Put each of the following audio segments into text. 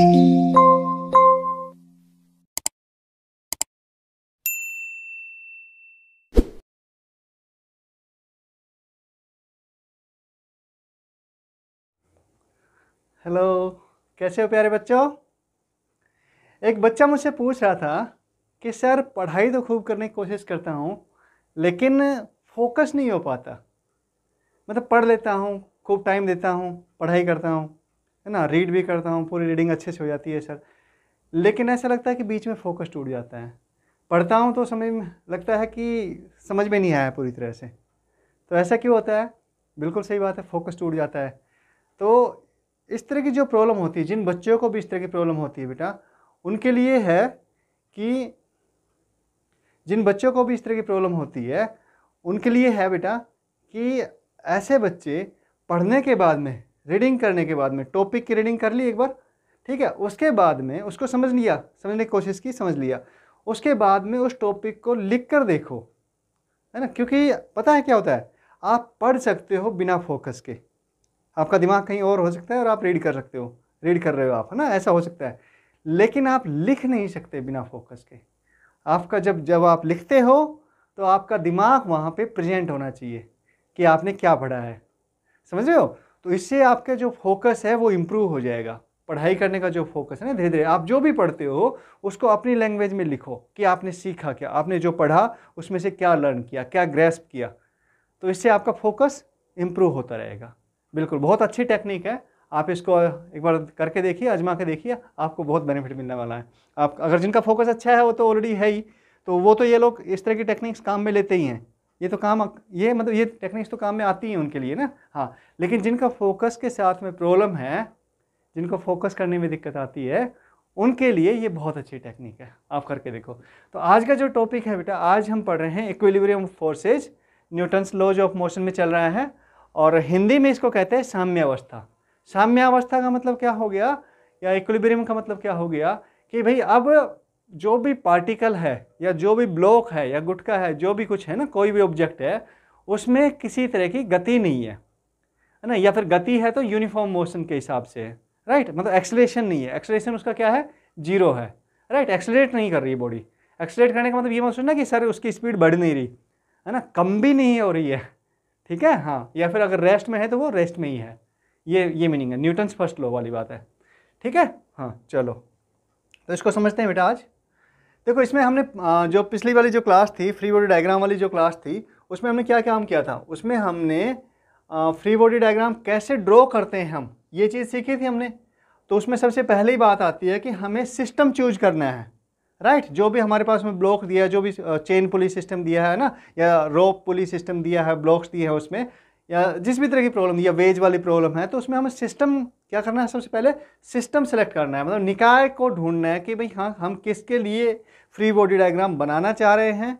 Hello कैसे हो प्यारे बच्चों एक बच्चा मुझसे पूछ रहा था कि सर पढ़ाई तो खूब करने की कोशिश करता हूँ लेकिन फोकस नहीं हो पाता मतलब पढ़ लेता हूँ खूब टाइम देता हूँ पढ़ाई करता हूँ है ना रीड भी करता हूँ पूरी रीडिंग अच्छे से हो जाती है सर लेकिन ऐसा लगता है कि बीच में फोकस टूट जाता है पढ़ता हूँ तो समझ में लगता है कि समझ में नहीं आया पूरी तरह से तो ऐसा क्यों होता है बिल्कुल सही बात है फोकस टूट जाता है तो इस तरह की जो प्रॉब्लम होती है जिन बच्चों को भी इस तरह की प्रॉब्लम होती है बेटा उनके लिए है कि जिन बच्चों को भी इस तरह की प्रॉब्लम होती है उनके लिए है बेटा कि ऐसे बच्चे पढ़ने के बाद में रीडिंग करने के बाद में टॉपिक की रीडिंग कर ली एक बार ठीक है उसके बाद में उसको समझ लिया समझने की कोशिश की समझ लिया उसके बाद में उस टॉपिक को लिख कर देखो है ना क्योंकि पता है क्या होता है आप पढ़ सकते हो बिना फोकस के आपका दिमाग कहीं और हो सकता है और आप रीड कर सकते हो रीड कर रहे हो आप है ना ऐसा हो सकता है लेकिन आप लिख नहीं सकते बिना फोकस के आपका जब जब आप लिखते हो तो आपका दिमाग वहाँ पे प्रेजेंट होना चाहिए कि आपने क्या पढ़ा है समझ रहे हो तो इससे आपका जो फोकस है वो इम्प्रूव हो जाएगा पढ़ाई करने का जो फोकस है ना धीरे धीरे आप जो भी पढ़ते हो उसको अपनी लैंग्वेज में लिखो कि आपने सीखा क्या आपने जो पढ़ा उसमें से क्या लर्न किया क्या ग्रेस्प किया तो इससे आपका फोकस इम्प्रूव होता रहेगा बिल्कुल बहुत अच्छी टेक्निक है आप इसको एक बार करके देखिए आजमा के देखिए आपको बहुत बेनिफिट मिलने वाला है आप अगर जिनका फोकस अच्छा है वो तो ऑलरेडी है ही तो वो तो ये लोग इस तरह की टेक्निक्स काम में लेते ही हैं ये तो काम ये मतलब ये टेक्निक्स तो काम में आती हैं उनके लिए ना हाँ लेकिन जिनका फोकस के साथ में प्रॉब्लम है जिनको फोकस करने में दिक्कत आती है उनके लिए ये बहुत अच्छी टेक्निक है आप करके देखो तो आज का जो टॉपिक है बेटा आज हम पढ़ रहे हैं equilibrium forces Newton's laws of motion में चल रहा है और हिंदी में इसको कहते हैं साम्यावस्था साम्यावस्था का मतलब क्या हो गया या इक्विलिब्रियम का मतलब क्या हो गया कि भाई अब जो भी पार्टिकल है या जो भी ब्लॉक है या गुटका है जो भी कुछ है ना कोई भी ऑब्जेक्ट है उसमें किसी तरह की गति नहीं है है ना या फिर गति है तो यूनिफॉर्म मोशन के हिसाब से है राइट मतलब एक्सलेशन नहीं है एक्सलेशन उसका क्या है जीरो है राइट एक्सलेट नहीं कर रही बॉडी एक्सलेट करने का मतलब ये मत ना कि सर उसकी स्पीड बढ़ नहीं रही है ना कम भी नहीं हो रही है ठीक है हाँ या फिर अगर रेस्ट में है तो वो रेस्ट में ही है ये ये मीनिंग है न्यूटन्स फर्स्ट लॉ वाली बात है ठीक है हाँ चलो तो इसको समझते हैं बेटा आज देखो इसमें हमने जो पिछली वाली जो क्लास थी फ्री बॉडी डायग्राम वाली जो क्लास थी उसमें हमने क्या काम किया था उसमें हमने फ्री बॉडी डायग्राम कैसे ड्रॉ करते हैं हम ये चीज़ सीखी थी हमने तो उसमें सबसे पहली बात आती है कि हमें सिस्टम चूज करना है राइट जो भी हमारे पास में ब्लॉक दिया है जो भी चेन पुलिस सिस्टम दिया है ना या रोप पुलिस सिस्टम दिया है ब्लॉक्स दिए हैं उसमें या जिस भी तरह की प्रॉब्लम या वेज वाली प्रॉब्लम है तो उसमें हमें सिस्टम क्या करना है सबसे पहले सिस्टम सेलेक्ट करना है मतलब निकाय को ढूंढना है कि भाई हाँ हम किसके लिए फ्री बॉडी डायग्राम बनाना चाह रहे हैं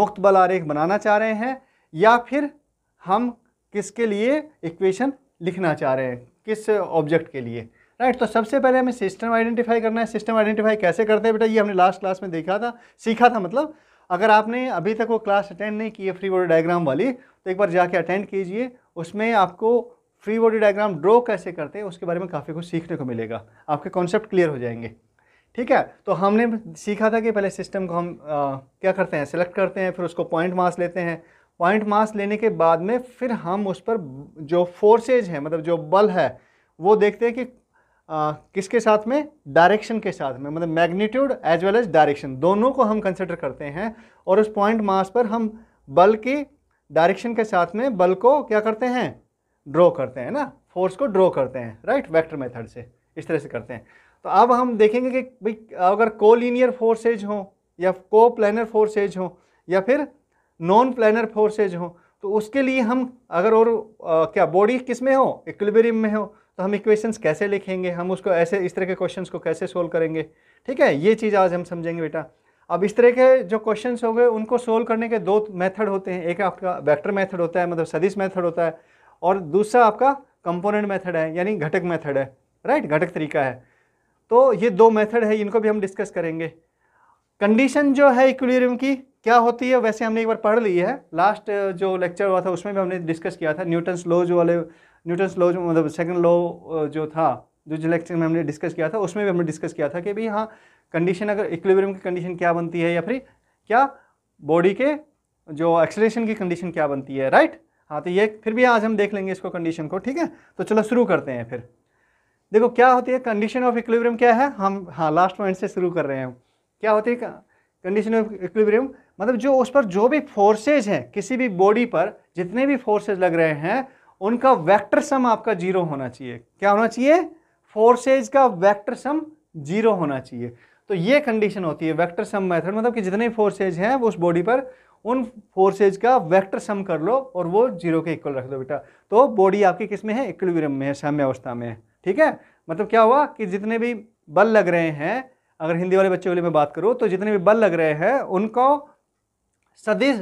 मुक्त बल आरेख बनाना चाह रहे हैं या फिर हम किसके लिए इक्वेशन लिखना चाह रहे हैं किस ऑब्जेक्ट के लिए राइट तो सबसे पहले हमें सिस्टम आइडेंटिफाई करना है सिस्टम आइडेंटिफाई कैसे करते हैं बेटा ये हमने लास्ट क्लास में देखा था सीखा था मतलब अगर आपने अभी तक वो क्लास अटेंड नहीं की है फ्री बॉडी डायग्राम वाली तो एक बार जाके अटेंड कीजिए उसमें आपको फ्री बॉडी डायग्राम ड्रॉ कैसे करते हैं उसके बारे में काफ़ी कुछ सीखने को मिलेगा आपके कॉन्सेप्ट क्लियर हो जाएंगे ठीक है तो हमने सीखा था कि पहले सिस्टम को हम आ, क्या करते हैं सेलेक्ट करते हैं फिर उसको पॉइंट मास लेते हैं पॉइंट मास लेने के बाद में फिर हम उस पर जो फोर्सेज हैं मतलब जो बल है वो देखते हैं कि आ, किसके साथ में डायरेक्शन के साथ में मतलब magnitude as well as direction दोनों को हम कंसिडर करते हैं और उस पॉइंट मास पर हम बल की डायरेक्शन के साथ में बल को क्या करते हैं ड्रॉ करते हैं ना फोर्स को ड्रॉ करते हैं राइट वेक्टर मेथड से इस तरह से करते हैं तो अब हम देखेंगे कि भाई अगर कोलिनियर फोर्सेज हों या को प्लानर फोर्सेज हों या फिर नॉन प्लानर फोर्सेज हों तो उसके लिए हम अगर और आ, क्या बॉडी किस में हो इक्विलिब्रियम में हो तो हम इक्वेशंस कैसे लिखेंगे हम उसको ऐसे इस तरह के क्वेश्चंस को कैसे सोल्व करेंगे ठीक है ये चीज़ आज हम समझेंगे बेटा अब इस तरह के जो क्वेश्चंस हो गए उनको सोल्व करने के दो मेथड होते हैं एक आपका वैक्टर मेथड होता है मतलब सदिस मेथड होता है और दूसरा आपका कंपोनेंट मेथड है यानी घटक मेथड है राइट घटक तरीका है तो ये दो मेथड है इनको भी हम डिस्कस करेंगे कंडीशन जो है इक्विलिब्रियम की क्या होती है वैसे हमने एक बार पढ़ ली है लास्ट जो लेक्चर हुआ था उसमें भी हमने डिस्कस किया था न्यूटन्स लो जो वाले न्यूटन लो जो मतलब सेकंड लो जो था जो जो लेक्चर में हमने डिस्कस किया था उसमें भी हमने डिस्कस किया था कि भाई हाँ कंडीशन अगर इक्विलिब्रियम की कंडीशन क्या बनती है या फिर क्या बॉडी के जो एक्सलेशन की कंडीशन क्या बनती है राइट हाँ तो ये फिर भी आज हम देख लेंगे इसको कंडीशन को ठीक है तो चलो शुरू करते हैं फिर देखो क्या होती है कंडीशन ऑफ इक्विब्रियम क्या है हम हाँ लास्ट पॉइंट से शुरू कर रहे हैं क्या होती है कंडीशन ऑफ इक्विब्रियम मतलब जो उस पर जो भी फोर्सेज हैं किसी भी बॉडी पर जितने भी फोर्सेज लग रहे हैं उनका वैक्टर सम आपका जीरो होना चाहिए क्या होना चाहिए फोर्सेज का वैक्टर सम जीरो होना चाहिए तो ये कंडीशन होती है वेक्टर सम मेथड मतलब कि जितने फोर्सेज हैं वो उस बॉडी पर उन फोर्सेज का वेक्टर सम कर लो और वो जीरो के इक्वल रख दो बेटा तो बॉडी आपकी किस में है इक्विलिब्रियम में है अवस्था में ठीक है मतलब क्या हुआ कि जितने भी बल लग रहे हैं अगर हिंदी वाले बच्चों के लिए मैं बात करूँ तो जितने भी बल लग रहे हैं उनको सदिश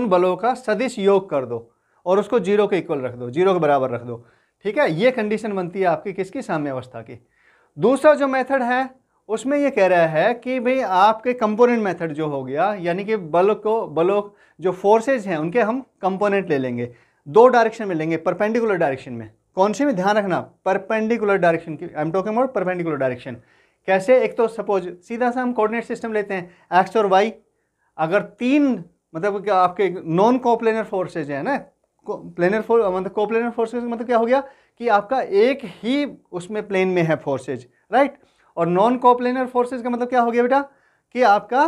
उन बलों का सदिश योग कर दो और उसको जीरो के इक्वल रख दो जीरो के बराबर रख दो ठीक है ये कंडीशन बनती है आपकी किसकी अवस्था की दूसरा जो मेथड है उसमें ये कह रहा है कि भाई आपके कंपोनेंट मेथड जो हो गया यानी कि बल को बलों जो फोर्सेज हैं उनके हम कंपोनेंट ले लेंगे दो डायरेक्शन में लेंगे परपेंडिकुलर डायरेक्शन में कौन से में ध्यान रखना परपेंडिकुलर डायरेक्शन की आई एम टोकम और परपेंडिकुलर डायरेक्शन कैसे एक तो सपोज सीधा सा हम कोऑर्डिनेट सिस्टम लेते हैं एक्स और वाई अगर तीन मतलब आपके नॉन कोप्लेनर फोर्सेज हैं ना प्लेनर फोर्स मतलब कोप्लेनर फोर्सेज मतलब क्या हो गया कि आपका एक ही उसमें प्लेन में है फोर्सेज राइट right? और नॉन कोप्लेनर फोर्सेज का मतलब क्या हो गया बेटा कि आपका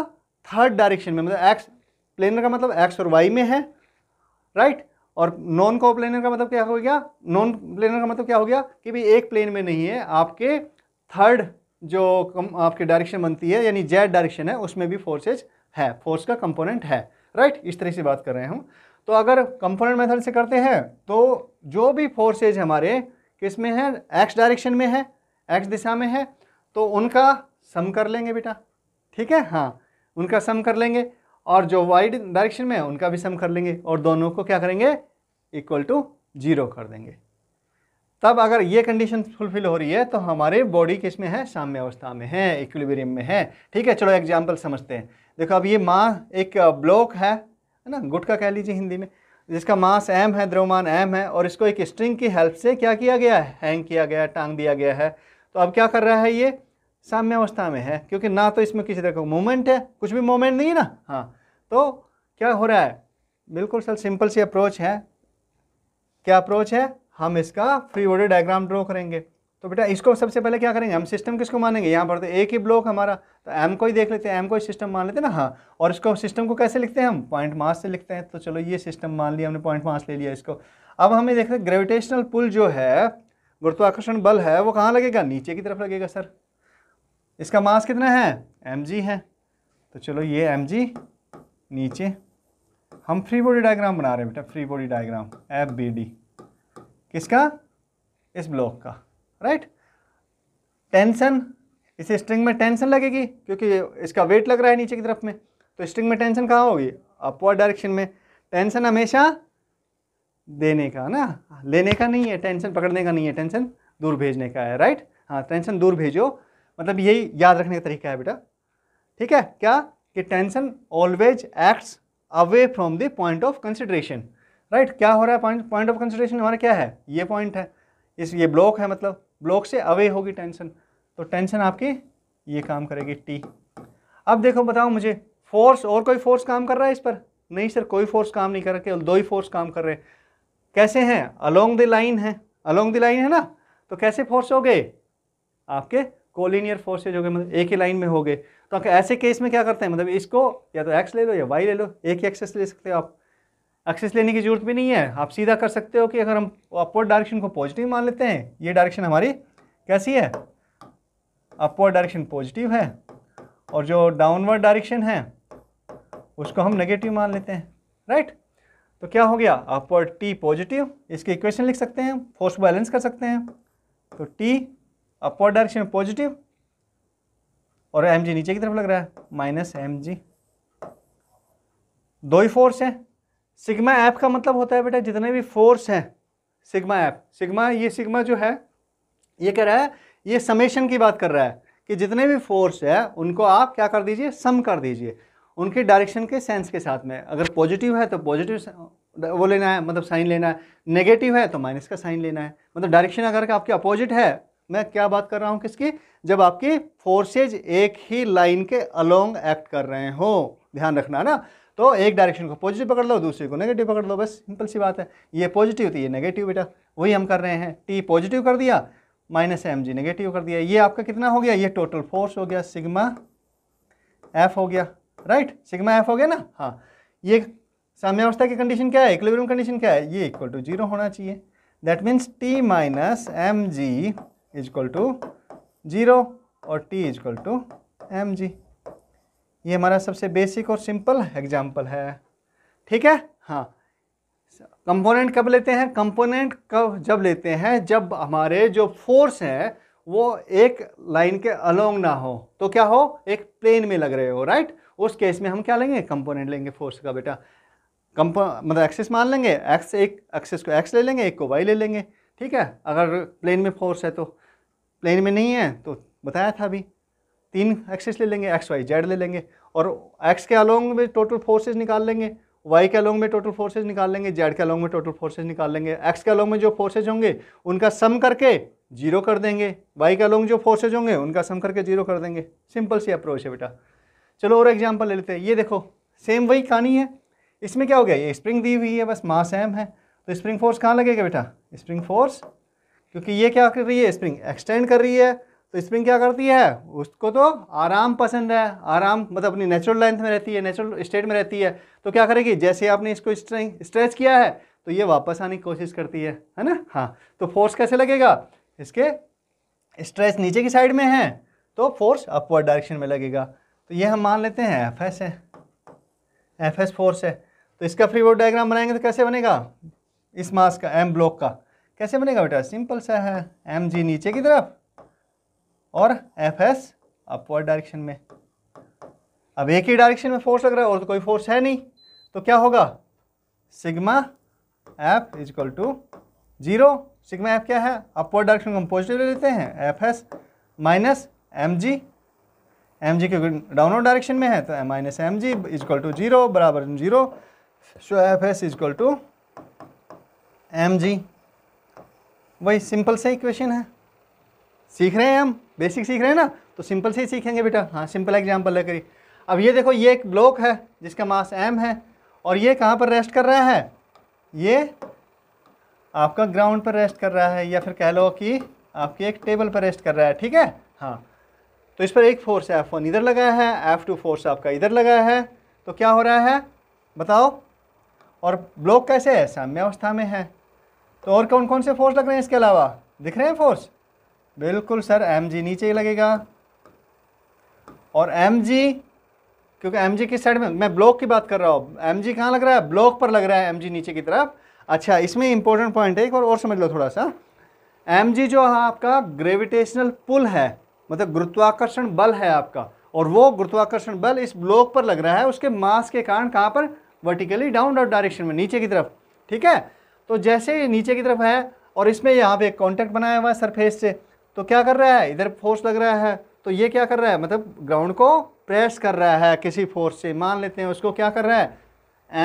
थर्ड डायरेक्शन में मतलब एक्स प्लेनर का मतलब एक्स और वाई में है राइट right? और नॉन कॉप्लेनर का मतलब क्या हो गया नॉन प्लेनर का मतलब क्या हो गया कि भाई एक प्लेन में नहीं है आपके थर्ड जो कम डायरेक्शन बनती है यानी जेड डायरेक्शन है उसमें भी फोर्सेज है फोर्स का कंपोनेंट है राइट इस तरह से बात कर रहे हैं हम तो अगर कंपोनेंट मेथड से करते हैं तो जो भी फोर्सेज हमारे किस में है एक्स डायरेक्शन में है एक्स दिशा में है तो उनका सम कर लेंगे बेटा ठीक है हाँ उनका सम कर लेंगे और जो वाई डायरेक्शन में है उनका भी सम कर लेंगे और दोनों को क्या करेंगे इक्वल टू जीरो कर देंगे तब अगर ये कंडीशन फुलफिल हो रही है तो हमारे बॉडी किस में है साम्य अवस्था में है इक्विलिब्रियम में है ठीक है चलो एग्जाम्पल समझते हैं देखो अब ये माँ एक ब्लॉक है है ना गुटका कह लीजिए हिंदी में जिसका मास एम है द्रव्यमान एम है और इसको एक स्ट्रिंग की हेल्प से क्या किया गया है हैंग किया गया है टांग दिया गया है तो अब क्या कर रहा है ये साम्यावस्था में है क्योंकि ना तो इसमें किसी तरह का मोमेंट है कुछ भी मोमेंट नहीं है ना हाँ तो क्या हो रहा है बिल्कुल सर सिंपल सी अप्रोच है क्या अप्रोच है हम इसका फ्री बॉडी डायग्राम ड्रॉ करेंगे तो बेटा इसको सबसे पहले क्या करेंगे हम सिस्टम किसको मानेंगे यहाँ पर तो एक ही ब्लॉक हमारा तो एम को ही देख लेते हैं एम को ही सिस्टम मान लेते हैं ना हाँ और इसको सिस्टम को कैसे लिखते हैं हम पॉइंट मास से लिखते हैं तो चलो ये सिस्टम मान लिया हमने पॉइंट मास ले लिया इसको अब हमें देखते हैं ग्रेविटेशनल पुल जो है गुरुत्वाकर्षण बल है वो कहाँ लगेगा नीचे की तरफ लगेगा सर इसका मास कितना है एम है तो चलो ये एम नीचे हम फ्री बॉडी डायग्राम बना रहे हैं बेटा free body diagram F B D किसका इस ब्लॉक का राइट टेंशन इस स्ट्रिंग में टेंशन लगेगी क्योंकि इसका वेट लग रहा है नीचे की तरफ में तो स्ट्रिंग में टेंशन कहाँ होगी अपवर्ड डायरेक्शन में टेंशन हमेशा देने का ना लेने का नहीं है टेंशन पकड़ने का नहीं है टेंशन दूर भेजने का है राइट हाँ टेंशन दूर भेजो मतलब यही याद रखने का तरीका है बेटा ठीक है क्या कि tension always acts away from the point of consideration right क्या हो रहा है पॉइंट पॉइंट ऑफ कंसिडरेशन हमारा क्या है ये पॉइंट है इस ये ब्लॉक है मतलब ब्लॉक से अवे होगी टेंशन तो टेंशन आपकी ये काम करेगी टी अब देखो बताओ मुझे फोर्स और कोई फोर्स काम कर रहा है इस पर नहीं सर कोई फोर्स काम नहीं कर रहा केवल दो ही फोर्स काम कर रहे हैं कैसे हैं अलोंग द लाइन है अलोंग द लाइन है ना तो कैसे फोर्स हो गए आपके कोलिनियर फोर्सेज हो गए मतलब एक ही लाइन में हो गए तो ऐसे केस में क्या करते हैं मतलब इसको या तो एक्स ले लो या वाई ले लो एक ही एक्सेस ले सकते हो आप एक्सेस लेने की जरूरत भी नहीं है आप सीधा कर सकते हो कि अगर हम अपवर्ड डायरेक्शन को पॉजिटिव मान लेते हैं ये डायरेक्शन हमारी कैसी है अपवर्ड डायरेक्शन पॉजिटिव है और जो डाउनवर्ड डायरेक्शन है उसको हम नेगेटिव मान लेते हैं राइट तो क्या हो गया अपवर्ड टी पॉजिटिव इसकी इक्वेशन लिख सकते हैं फोर्स बैलेंस कर सकते हैं तो टी अपवर्ड डायरेक्शन में पॉजिटिव और एम जी नीचे की तरफ लग रहा है माइनस एम जी दो ही फोर्स हैं सिग्मा ऐप का मतलब होता है बेटा जितने भी फोर्स हैं सिग्मा ऐप सिग्मा ये सिग्मा जो है ये कह रहा है ये समेशन की बात कर रहा है कि जितने भी फोर्स है उनको आप क्या कर दीजिए सम कर दीजिए उनके डायरेक्शन के सेंस के साथ में अगर पॉजिटिव है तो पॉजिटिव वो लेना है मतलब साइन लेना है नेगेटिव है तो माइनस का साइन लेना है मतलब डायरेक्शन अगर आपके अपोजिट है मैं क्या बात कर रहा हूँ किसकी जब आपकी फोर्सेज एक ही लाइन के अलोंग एक्ट कर रहे हो ध्यान रखना ना तो एक डायरेक्शन को पॉजिटिव पकड़ लो दूसरे को नेगेटिव पकड़ लो बस सिंपल सी बात है ये पॉजिटिव थी ये नेगेटिव बेटा वही हम कर रहे हैं टी पॉजिटिव कर दिया माइनस एम जी नेगेटिव कर दिया ये आपका कितना हो गया ये टोटल फोर्स हो गया सिग्मा एफ हो गया राइट सिग्मा एफ हो गया ना हाँ ये साम्यावस्था की कंडीशन क्या है इक्विलिब्रियम कंडीशन क्या है ये इक्वल टू जीरो होना चाहिए that means T minus M G is equal to zero और T is equal to M G ये हमारा सबसे बेसिक और सिंपल एग्जाम्पल है ठीक है हाँ कंपोनेंट कब लेते हैं कंपोनेंट कब जब लेते हैं जब हमारे जो फोर्स हैं वो एक लाइन के अलोंग ना हो तो क्या हो एक प्लेन में लग रहे हो राइट उस केस में हम क्या लेंगे कंपोनेंट लेंगे फोर्स का बेटा कंपो मतलब एक्सेस मान लेंगे एक्स एक एक्सेस को एक्स ले लेंगे एक को वाई ले लेंगे ठीक है अगर प्लेन में फोर्स है तो प्लेन में नहीं है तो बताया था अभी तीन एक्सेस ले लेंगे एक्स वाई जेड ले लेंगे और एक्स के अलोंग में टोटल फोर्सेज निकाल लेंगे वाई के अलोंग में टोटल फोर्सेज निकाल लेंगे जेड के अलोंग में टोटल फोर्सेज निकाल लेंगे एक्स के अलोंग में जो फोर्सेज होंगे उनका सम करके जीरो कर देंगे वाई के अलोंग जो फोर्सेज होंगे उनका सम करके जीरो कर देंगे सिंपल सी अप्रोच है बेटा चलो और एग्जाम्पल ले लेते हैं ये देखो सेम वही कहानी है इसमें क्या हो गया ये स्प्रिंग दी हुई है बस मास एम है तो स्प्रिंग फोर्स कहाँ लगेगा बेटा स्प्रिंग फोर्स क्योंकि ये क्या कर रही है स्प्रिंग एक्सटेंड कर रही है तो स्प्रिंग क्या करती है उसको तो आराम पसंद है आराम मतलब अपनी नेचुरल लेंथ में रहती है नेचुरल स्टेट में रहती है तो क्या करेगी जैसे आपने इसको स्ट्रिंग स्ट्रेच किया है तो ये वापस आने की कोशिश करती है है ना हाँ तो फोर्स कैसे लगेगा इसके स्ट्रेच नीचे की साइड में है तो फोर्स अपवर्ड डायरेक्शन में लगेगा तो ये हम मान लेते हैं एफ एस है एफ एस फोर्स है तो इसका फ्री वोट डायग्राम बनाएंगे तो कैसे बनेगा इस मास का एम ब्लॉक का कैसे बनेगा बेटा सिंपल सा है एम जी नीचे की तरफ और एफ एस अपवर्ड डायरेक्शन में अब एक ही डायरेक्शन में फोर्स लग रहा है और तो कोई फोर्स है नहीं तो क्या होगा sigma F is equal to zero sigma F क्या है अपवर्ड डायरेक्शन को हम पॉजिटिव ले लेते हैं F S minus M G M G क्योंकि डाउनवर्ड डायरेक्शन में है तो minus M G is equal to zero बराबर जीरो so F S is equal to M G वही सिंपल सा इक्वेशन है सीख रहे हैं हम बेसिक सीख रहे हैं ना तो सिंपल से ही सीखेंगे बेटा हाँ सिंपल एग्जाम्पल करिए अब ये देखो ये एक ब्लॉक है जिसका मास एम है और ये कहाँ पर रेस्ट कर रहा है ये आपका ग्राउंड पर रेस्ट कर रहा है या फिर कह लो कि आपकी एक टेबल पर रेस्ट कर रहा है ठीक है हाँ तो इस पर एक फोर्स एफ वन इधर लगाया है एफ टू फोर्स आपका इधर लगाया है तो क्या हो रहा है बताओ और ब्लॉक कैसे है साम्यावस्था में है तो और कौन कौन से फोर्स लग रहे हैं इसके अलावा दिख रहे हैं फोर्स बिल्कुल सर एम जी नीचे ही लगेगा और एम जी क्योंकि एम जी किस साइड में मैं ब्लॉक की बात कर रहा हूँ एम जी कहाँ लग रहा है ब्लॉक पर लग रहा है एम जी नीचे की तरफ अच्छा इसमें इंपॉर्टेंट पॉइंट है एक और, और समझ लो थोड़ा सा एम जी जो है आपका ग्रेविटेशनल पुल है मतलब गुरुत्वाकर्षण बल है आपका और वो गुरुत्वाकर्षण बल इस ब्लॉक पर लग रहा है उसके मास के कारण कहाँ पर वर्टिकली डाउन डाउन डायरेक्शन में नीचे की तरफ ठीक है तो जैसे ये नीचे की तरफ है और इसमें यहाँ पे कॉन्टैक्ट बनाया हुआ है सरफेस से तो क्या कर रहा है इधर फोर्स लग रहा है तो ये क्या कर रहा है मतलब ग्राउंड को प्रेस कर रहा है किसी फोर्स से मान लेते हैं उसको क्या कर रहा है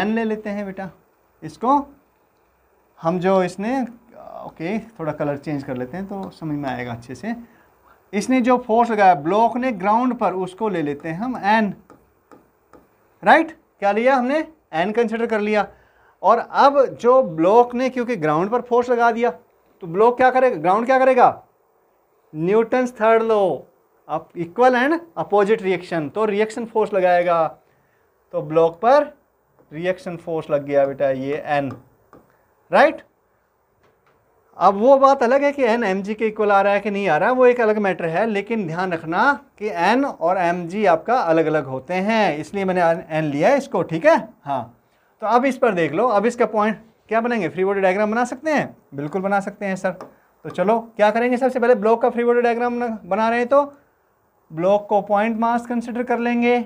एन ले लेते हैं बेटा इसको हम जो इसने ओके थोड़ा कलर चेंज कर लेते हैं तो समझ में आएगा अच्छे से इसने जो फोर्स लगाया ब्लॉक ने ग्राउंड पर उसको ले लेते हैं हम एन राइट क्या लिया हमने एन कंसिडर कर लिया और अब जो ब्लॉक ने क्योंकि ग्राउंड पर फोर्स लगा दिया तो ब्लॉक क्या करेगा ग्राउंड क्या करेगा न्यूटन थर्ड लो अब इक्वल एंड अपोजिट रिएक्शन तो रिएक्शन फोर्स लगाएगा तो ब्लॉक पर रिएक्शन फोर्स लग गया बेटा ये एन राइट अब वो बात अलग है कि एन एम जी के इक्वल आ रहा है कि नहीं आ रहा है वो एक अलग मैटर है लेकिन ध्यान रखना कि एन और एम जी आपका अलग अलग होते हैं इसलिए मैंने एन लिया है इसको ठीक है हाँ तो अब इस पर देख लो अब इसका पॉइंट क्या बनेंगे फ्री बॉडी डायग्राम बना सकते हैं बिल्कुल बना सकते हैं सर तो चलो क्या करेंगे सबसे पहले ब्लॉक का फ्री बॉडी डायग्राम बना रहे हैं तो ब्लॉक को पॉइंट मास कंसिडर कर लेंगे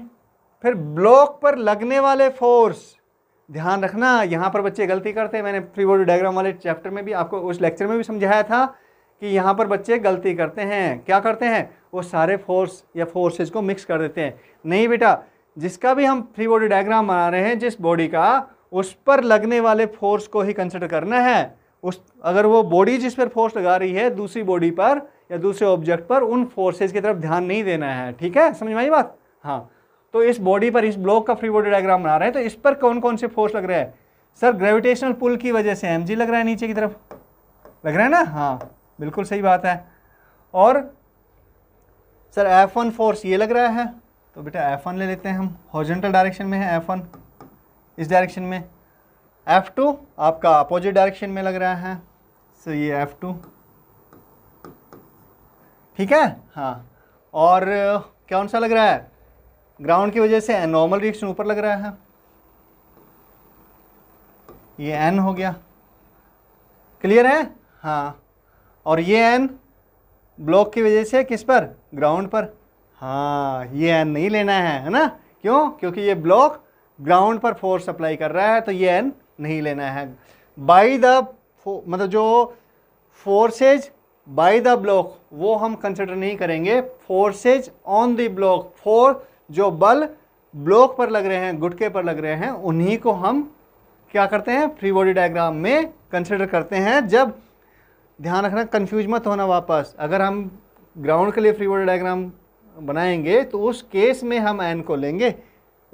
फिर ब्लॉक पर लगने वाले फोर्स ध्यान रखना यहाँ पर बच्चे गलती करते हैं मैंने फ्री बॉडी डायग्राम वाले चैप्टर में भी आपको उस लेक्चर में भी समझाया था कि यहाँ पर बच्चे गलती करते हैं क्या करते हैं वो सारे फोर्स या फोर्सेज को मिक्स कर देते हैं नहीं बेटा जिसका भी हम फ्री बॉडी डायग्राम बना रहे हैं जिस बॉडी का उस पर लगने वाले फोर्स को ही कंसिडर करना है उस अगर वो बॉडी जिस पर फोर्स लगा रही है दूसरी बॉडी पर या दूसरे ऑब्जेक्ट पर उन फोर्सेज की तरफ ध्यान नहीं देना है ठीक है समझ में आई बात हाँ तो इस बॉडी पर इस ब्लॉक का फ्री बॉडी डायग्राम बना रहे हैं तो इस पर कौन कौन से फोर्स लग रहे हैं सर ग्रेविटेशनल पुल की वजह से एम लग रहा है नीचे की तरफ लग रहा है ना हाँ बिल्कुल सही बात है और सर एफ वन फोर्स ये लग रहा है तो बेटा एफ वन ले लेते हैं हम हॉर्जेंटल डायरेक्शन में है एफ वन इस डायरेक्शन में एफ टू आपका अपोजिट डायरेक्शन में लग रहा है सो ये एफ टू ठीक है हाँ और कौन सा लग रहा है ग्राउंड की वजह से नॉर्मल रिएक्शन ऊपर लग रहा है ये एन हो गया क्लियर है हाँ और ये एन ब्लॉक की वजह से किस पर ग्राउंड पर हाँ ये एन नहीं लेना है है ना क्यों क्योंकि ये ब्लॉक ग्राउंड पर फोर्स अप्लाई कर रहा है तो ये एन नहीं लेना है बाई द मतलब जो फोर्सेज बाई द ब्लॉक वो हम कंसिडर नहीं करेंगे forces on the block for जो बल ब्लॉक पर लग रहे हैं गुटके पर लग रहे हैं उन्हीं को हम क्या करते हैं फ्री बॉडी डायग्राम में कंसिडर करते हैं जब ध्यान रखना कन्फ्यूज मत होना वापस अगर हम ग्राउंड के लिए फ्री बॉडी डायग्राम बनाएंगे तो उस केस में हम एन को लेंगे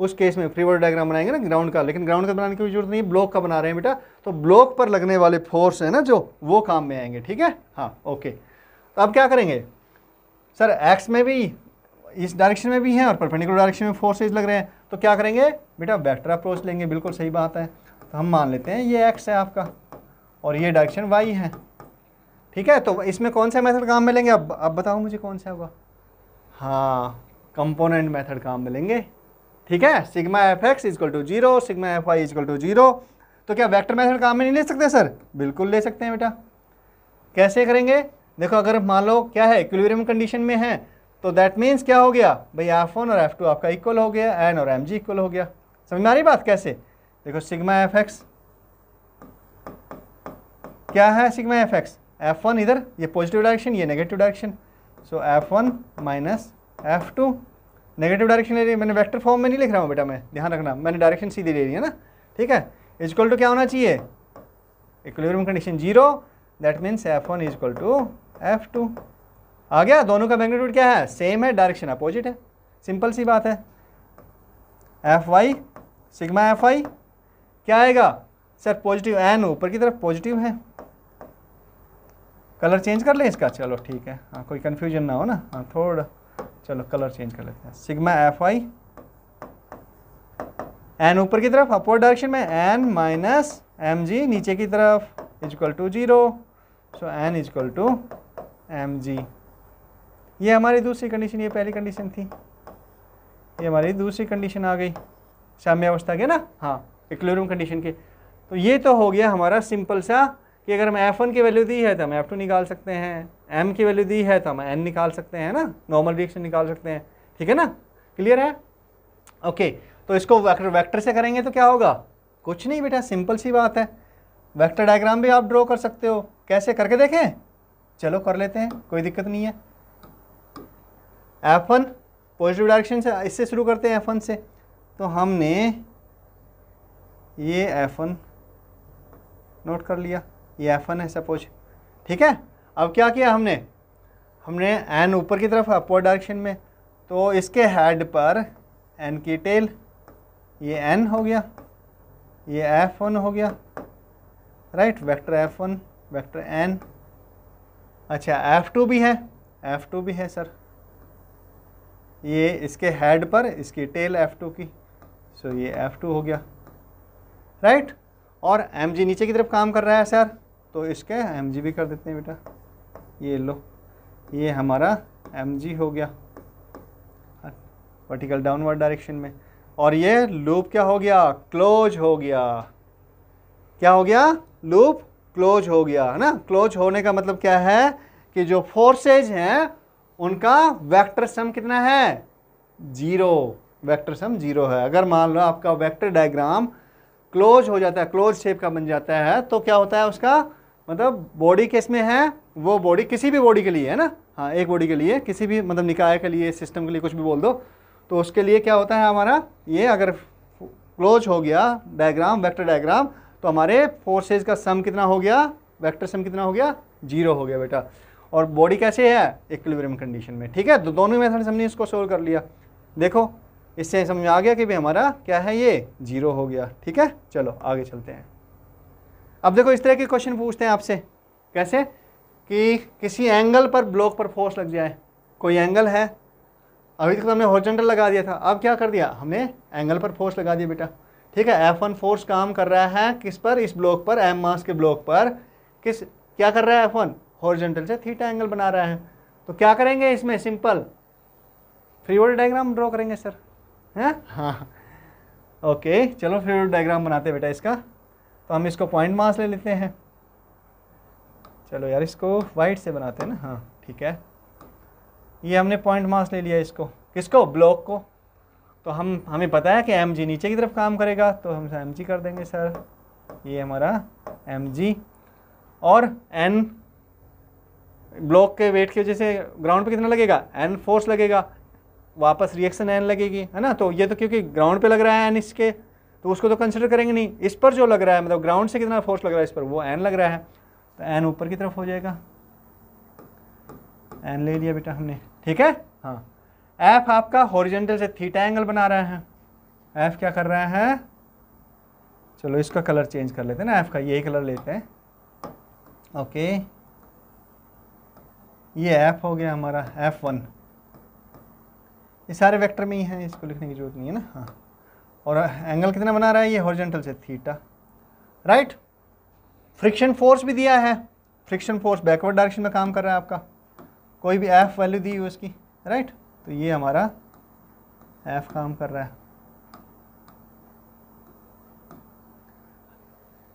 उस केस में फ्रीवर्ड डायग्राम बनाएंगे ना ग्राउंड का लेकिन ग्राउंड का बनाने की जरूरत नहीं ब्लॉक का बना रहे हैं बेटा तो ब्लॉक पर लगने वाले फोर्स है ना जो वो काम में आएंगे ठीक है हाँ ओके तो अब क्या करेंगे सर एक्स में भी इस डायरेक्शन में भी हैं और परपेंडिकुलर डायरेक्शन में फोर्सेज लग रहे हैं तो क्या करेंगे बेटा वेक्टर अप्रोच लेंगे बिल्कुल सही बात है तो हम मान लेते हैं ये एक्स है आपका और ये डायरेक्शन वाई है ठीक है तो इसमें कौन सा मेथड काम में लेंगे अब अब बताओ मुझे कौन सा होगा हाँ कंपोनेंट मेथड काम मिलेंगे ठीक है sigma F X is equal to zero sigma F Y is equal to zero तो क्या वेक्टर मेथड काम में नहीं ले सकते सर बिल्कुल ले सकते हैं बेटा कैसे करेंगे देखो अगर मान लो क्या है इक्विलिब्रियम कंडीशन में है तो दैट मीन्स क्या हो गया भाई एफ वन और एफ टू आपका इक्वल हो गया एन और एम जी इक्वल हो गया समझ में आ रही बात कैसे देखो सिग्मा एफ एक्स क्या है sigma F X F one इधर ये पॉजिटिव डायरेक्शन ये negative direction so F one minus F two negative direction ले रही है मैंने वेक्टर फॉर्म में नहीं लिख रहा हूँ बेटा मैं ध्यान रखना मैंने डायरेक्शन सीधी ले रही है ना ठीक है इजक्वल टू क्या होना चाहिए equilibrium condition zero that means F one is equal to F two आ गया दोनों का मैग्नीट्यूड क्या है सेम है डायरेक्शन अपोजिट है सिंपल सी बात है F Y sigma F Y क्या आएगा सर पॉजिटिव एन ऊपर की तरफ पॉजिटिव है कलर चेंज कर लें इसका चलो ठीक है हाँ कोई कन्फ्यूजन ना हो ना हाँ थोड़ा चलो कलर चेंज कर लेते हैं सिग्मा एफ आई एन ऊपर की तरफ अपवर्ड डायरेक्शन में एन माइनस एम जी नीचे की तरफ is equal to zero so N is equal to M G ये हमारी दूसरी कंडीशन ये पहली कंडीशन थी ये हमारी दूसरी कंडीशन आ गई अवस्था के ना हाँ इक्लोरूम कंडीशन के तो ये तो हो गया हमारा सिंपल सा कि अगर हमें एफ वन की वैल्यू दी है तो हम एफ टू निकाल सकते हैं एम की वैल्यू दी है तो हम एन निकाल सकते हैं ना नॉर्मल रिएक्शन निकाल सकते हैं ठीक है ना क्लियर है ओके तो इसको वैक्टर से करेंगे तो क्या होगा कुछ नहीं बेटा सिंपल सी बात है वैक्टर डायग्राम भी आप ड्रॉ कर सकते हो कैसे करके देखें चलो कर लेते हैं कोई दिक्कत नहीं है एफ वन पॉजिटिव डायरेक्शन से इससे शुरू करते हैं एफ वन से तो हमने ये एफ वन नोट कर लिया ये एफ वन है सपोज ठीक है अब क्या किया हमने हमने एन ऊपर की तरफ अपवर्ड डायरेक्शन में तो इसके हेड पर एन की टेल ये एन हो गया ये एफ वन हो गया right vector F one vector N अच्छा एफ टू भी है एफ टू भी है सर ये इसके हेड पर इसकी टेल एफ टू की सो so ये एफ टू हो गया राइट और एम जी नीचे की तरफ काम कर रहा है सर तो इसके एम जी भी कर देते हैं बेटा ये लो ये हमारा एम जी हो गया वर्टिकल डाउनवर्ड डायरेक्शन में और ये लूप क्या हो गया क्लोज हो गया क्या हो गया लूप क्लोज हो गया है ना क्लोज होने का मतलब क्या है कि जो फोर्सेज हैं उनका वेक्टर सम कितना है जीरो वेक्टर सम जीरो है अगर मान लो आपका वेक्टर डायग्राम क्लोज हो जाता है क्लोज शेप का बन जाता है तो क्या होता है उसका मतलब बॉडी केस में है वो बॉडी किसी भी बॉडी के लिए है ना हाँ एक बॉडी के लिए किसी भी मतलब निकाय के लिए सिस्टम के लिए कुछ भी बोल दो तो उसके लिए क्या होता है हमारा ये अगर क्लोज हो गया डायग्राम वेक्टर डायग्राम तो हमारे फोर्सेज का सम कितना हो गया वेक्टर सम कितना हो गया जीरो हो गया बेटा और बॉडी कैसे है इक्विलिब्रियम कंडीशन में ठीक है तो दोनों मेथड हमने इसको सोल्व कर लिया देखो इससे समझ में आ गया कि भाई हमारा क्या है ये जीरो हो गया ठीक है चलो आगे चलते हैं अब देखो इस तरह के क्वेश्चन पूछते हैं आपसे कैसे कि किसी एंगल पर ब्लॉक पर फोर्स लग जाए कोई एंगल है अभी तक तो हमने हॉर्जेंटल लगा दिया था अब क्या कर दिया हमने एंगल पर फोर्स लगा दिया बेटा ठीक है एफ वन फोर्स काम कर रहा है किस पर इस ब्लॉक पर एम मास के ब्लॉक पर किस क्या कर रहा है एफ वन हॉर्जेंटल से थीटा एंगल बना रहा है तो क्या करेंगे इसमें simple free body diagram draw करेंगे सर हैं हाँ ओके चलो फ्री वर्ड डायग्राम बनाते हैं बेटा इसका तो हम इसको पॉइंट मास ले लेते हैं चलो यार इसको वाइट से बनाते हैं ना हाँ ठीक है ये हमने पॉइंट मास ले लिया इसको किसको ब्लॉक को तो हम हमें पता है कि एम जी नीचे की तरफ काम करेगा तो हम एम जी कर देंगे सर ये हमारा एम जी और एन ब्लॉक के वेट की वजह से ग्राउंड पे कितना लगेगा एन फोर्स लगेगा वापस रिएक्शन एन लगेगी है ना तो ये तो क्योंकि ग्राउंड पे लग रहा है एन इसके तो उसको तो कंसिडर करेंगे नहीं इस पर जो लग रहा है मतलब ग्राउंड से कितना फोर्स लग रहा है इस पर वो एन लग रहा है तो एन ऊपर की तरफ हो जाएगा एन ले लिया बेटा हमने ठीक है हाँ एफ आपका हॉरिजेंटल से थीटा एंगल बना रहा है एफ क्या कर रहा है चलो इसका कलर चेंज कर लेते हैं ना एफ का यही कलर लेते हैं ओके ये एफ हो गया हमारा एफ वन ये सारे वेक्टर में ही है इसको लिखने की जरूरत नहीं है ना हाँ और एंगल कितना बना रहा है ये हॉरिजेंटल से थीटा राइट फ्रिक्शन फोर्स भी दिया है फ्रिक्शन फोर्स बैकवर्ड डायरेक्शन में काम कर रहा है आपका कोई भी एफ वैल्यू दी हुई उसकी राइट तो ये हमारा एफ काम कर रहा है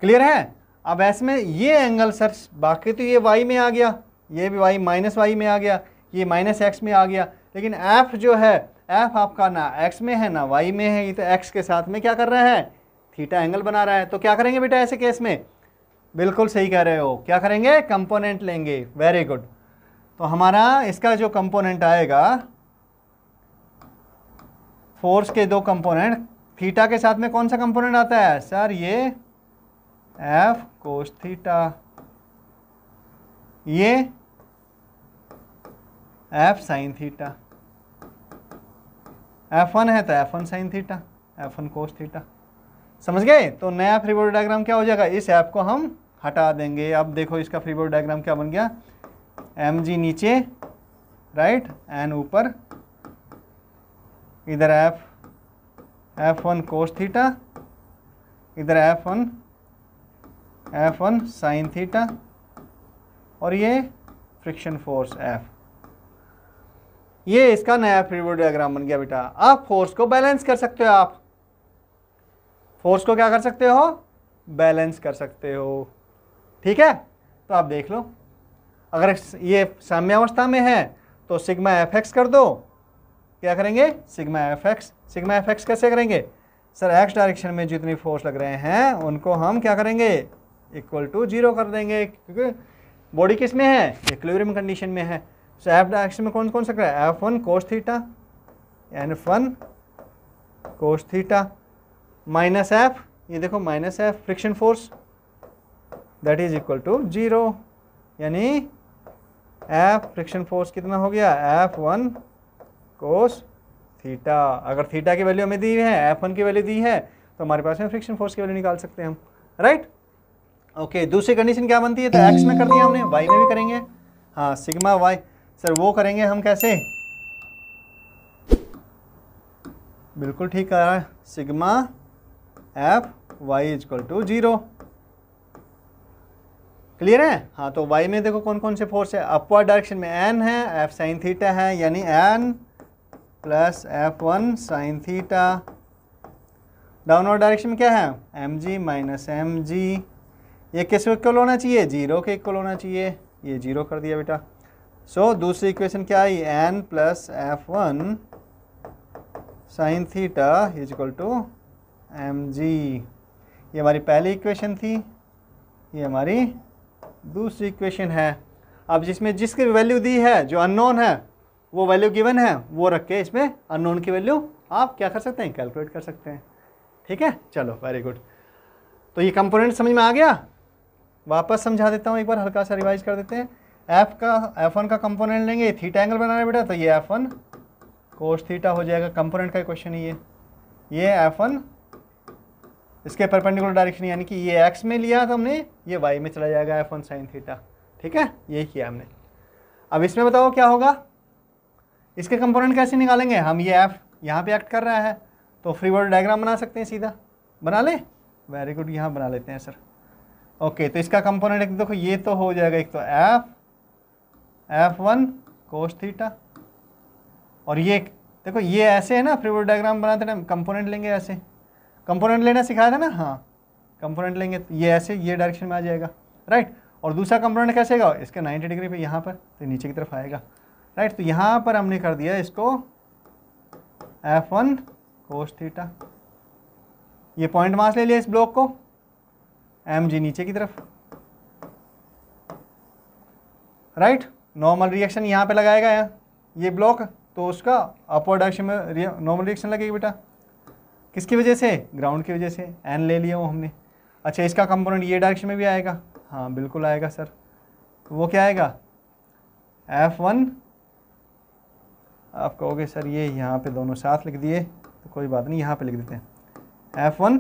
क्लियर है अब ऐसे में ये एंगल सर बाकी तो ये वाई में आ गया ये भी वाई माइनस वाई में आ गया ये माइनस एक्स में आ गया लेकिन एफ जो है एफ आपका ना एक्स में है ना वाई में है ये तो एक्स के साथ में क्या कर रहा है थीटा एंगल बना रहा है तो क्या करेंगे बेटा ऐसे केस में बिल्कुल सही कह रहे हो क्या करेंगे कंपोनेंट लेंगे वेरी गुड तो हमारा इसका जो कंपोनेंट आएगा फोर्स के दो कंपोनेंट थीटा के साथ में कौन सा कंपोनेंट आता है सर ये एफ कोस थीटा ये F sine theta F one है तो F one sine theta F one cos theta समझ गए तो नया फ्री बॉडी डायग्राम क्या हो जाएगा इस ऐप को हम हटा देंगे अब देखो इसका फ्री बॉडी डायग्राम क्या बन गया एम जी नीचे राइट एन ऊपर इधर F F one cos theta इधर F one F one sine theta और ये फ्रिक्शन फोर्स एफ ये इसका नया फ्री डायग्राम बन गया बेटा आप फोर्स को बैलेंस कर सकते हो आप फोर्स को क्या कर सकते हो बैलेंस कर सकते हो ठीक है तो आप देख लो अगर ये साम्यावस्था में है तो सिग्मा एफ एक्स कर दो क्या करेंगे sigma F X sigma F X कैसे करेंगे सर एक्स डायरेक्शन में जितनी फोर्स लग रहे हैं उनको हम क्या करेंगे इक्वल टू जीरो कर देंगे क्योंकि बॉडी किस में है इक्विलिब्रियम कंडीशन में है सो एफ डायरेक्शन में कौन कौन सा कराया F one cos theta F one cos theta minus F ये देखो minus F friction force that is equal to zero यानी एफ फ्रिक्शन फोर्स कितना हो गया एफ वन कोस थीटा अगर थीटा की वैल्यू हमें दी है एफ वन की वैल्यू दी है तो हमारे पास में फ्रिक्शन फोर्स की वैल्यू निकाल सकते हैं हम राइट ओके दूसरी कंडीशन क्या बनती है तो एक्स में कर दिया हमने वाई में भी करेंगे हाँ सिग्मा वाई सर वो करेंगे हम कैसे बिल्कुल ठीक कह रहा है sigma F Y is equal to zero clear है हाँ तो वाई में देखो कौन कौन से फोर्स है अपवर्ड डायरेक्शन में एन है एफ साइन थीटा है यानी N plus F one sine theta downward direction में क्या है M G minus M G ये किस इक्वल होना चाहिए जीरो के इक्वल होना चाहिए ये जीरो कर दिया बेटा सो so, दूसरी इक्वेशन क्या आई N plus F one sine theta is equal to M G ये हमारी पहली इक्वेशन थी ये हमारी दूसरी इक्वेशन है अब जिसमें जिसकी वैल्यू दी है जो अननोन है वो वैल्यू गिवन है वो रख के इसमें अननोन की वैल्यू आप क्या कर सकते हैं कैलकुलेट कर सकते हैं ठीक है चलो वेरी गुड तो ये कंपोनेंट समझ में आ गया वापस समझा देता हूँ एक बार हल्का सा रिवाइज कर देते हैं एफ का एफ वन का कंपोनेंट लेंगे थीटा एंगल बनाना बेटा तो ये एफ वन कोस थीटा हो जाएगा कंपोनेंट का क्वेश्चन ये ये एफ वन इसके परपेंडिकुलर डायरेक्शन यानी कि ये एक्स में लिया तो हमने ये वाई में चला जाएगा एफ वन साइन थीटा ठीक है ये किया हमने अब इसमें बताओ क्या होगा इसके कंपोनेंट कैसे निकालेंगे हम ये एफ यहाँ पे एक्ट कर रहा है तो फ्री बॉडी डायग्राम बना सकते हैं सीधा बना लें वेरी गुड यहाँ बना लेते हैं सर ओके तो इसका कंपोनेंट एक देखो ये तो हो जाएगा एक तो F F one cos theta और ये देखो ये ऐसे है ना फ्रीवर्ड डायग्राम बनाते टाइम कंपोनेंट लेंगे ऐसे कंपोनेंट लेना सिखाया था ना हाँ कंपोनेंट लेंगे तो ये ऐसे ये डायरेक्शन में आ जाएगा राइट और दूसरा कंपोनेंट कैसे आएगा इसके 90 डिग्री पे यहाँ पर तो नीचे की तरफ आएगा राइट तो यहाँ पर हमने कर दिया इसको एफ वन कोश थीटा ये पॉइंट मास ले लिया इस ब्लॉक को एम जी नीचे की तरफ राइट नॉर्मल रिएक्शन यहाँ पे लगाएगा यहाँ ये ब्लॉक तो उसका अपवर्ड डायरेक्शन में नॉर्मल रिएक्शन लगेगी बेटा किसकी वजह से ग्राउंड की वजह से एन ले लिया हूँ हमने अच्छा इसका कंपोनेंट ये डायरेक्शन में भी आएगा हाँ बिल्कुल आएगा सर तो वो क्या आएगा एफ वन आप कहोगे सर ये यहाँ पे दोनों साथ लिख दिए तो कोई बात नहीं यहाँ पे लिख देते हैं एफ वन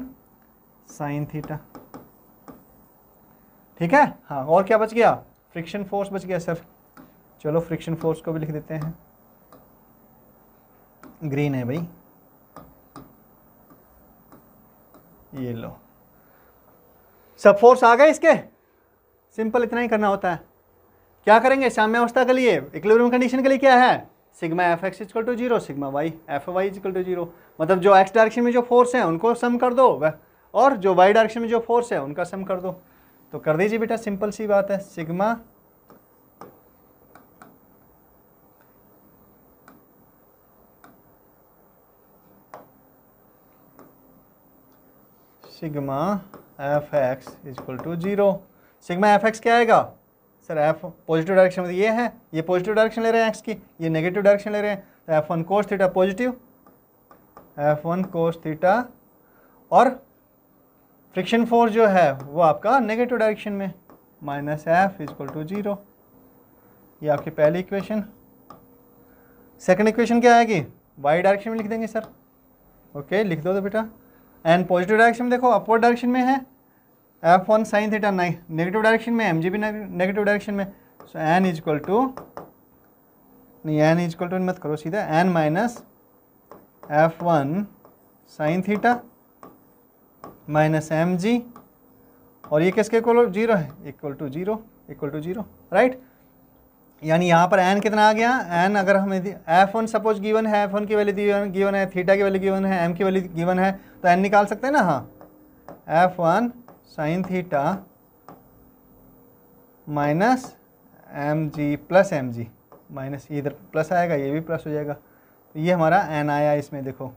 साइन थीटा ठीक है हाँ और क्या बच गया फ्रिक्शन फोर्स बच गया सर चलो फ्रिक्शन फोर्स को भी लिख देते हैं ग्रीन है भाई ये लो सब फोर्स आ गए इसके सिंपल इतना ही करना होता है क्या करेंगे अवस्था के लिए इक्विलिब्रियम कंडीशन के लिए क्या है sigma F X is equal to zero sigma Y F Y is equal to zero मतलब जो एक्स डायरेक्शन में जो फोर्स है उनको सम कर दो और जो वाई डायरेक्शन में जो फोर्स है उनका सम कर दो तो कर दीजिए बेटा सिंपल सी बात है sigma sigma F X is equal to zero sigma F X क्या आएगा सर एफ पॉजिटिव डायरेक्शन में तो ये है ये पॉजिटिव डायरेक्शन ले रहे हैं एक्स की ये नेगेटिव डायरेक्शन ले रहे हैं तो F one cos theta positive F one cos theta और फ्रिक्शन फोर्स जो है वो आपका नेगेटिव डायरेक्शन में minus F is equal to zero ये आपकी पहली इक्वेशन सेकेंड इक्वेशन क्या आएगी वाई डायरेक्शन में लिख देंगे सर ओके लिख दो तो बेटा एंड पॉजिटिव डायरेक्शन में देखो अपवर्ड डायरेक्शन में है F one sine theta negative direction में एम जी भी नेगेटिव डायरेक्शन में so N is equal to नहीं एन इज इक्वल टू मत करो सीधा N minus F one sine theta minus M G और ये किसके इक्वल जीरो है equal to zero equal to zero right यानी यहाँ पर एन कितना आ गया एन अगर हमें एफ वन सपोज गिवन है एफ वन की वैल्यू गिवन है थीटा की वैल्यू गिवन है एम की वैल्यू गिवन है तो एन निकाल सकते हैं ना हाँ F one sine theta minus M G plus M G minus इधर प्लस आएगा ये भी प्लस हो जाएगा तो ये हमारा एन आया इसमें देखो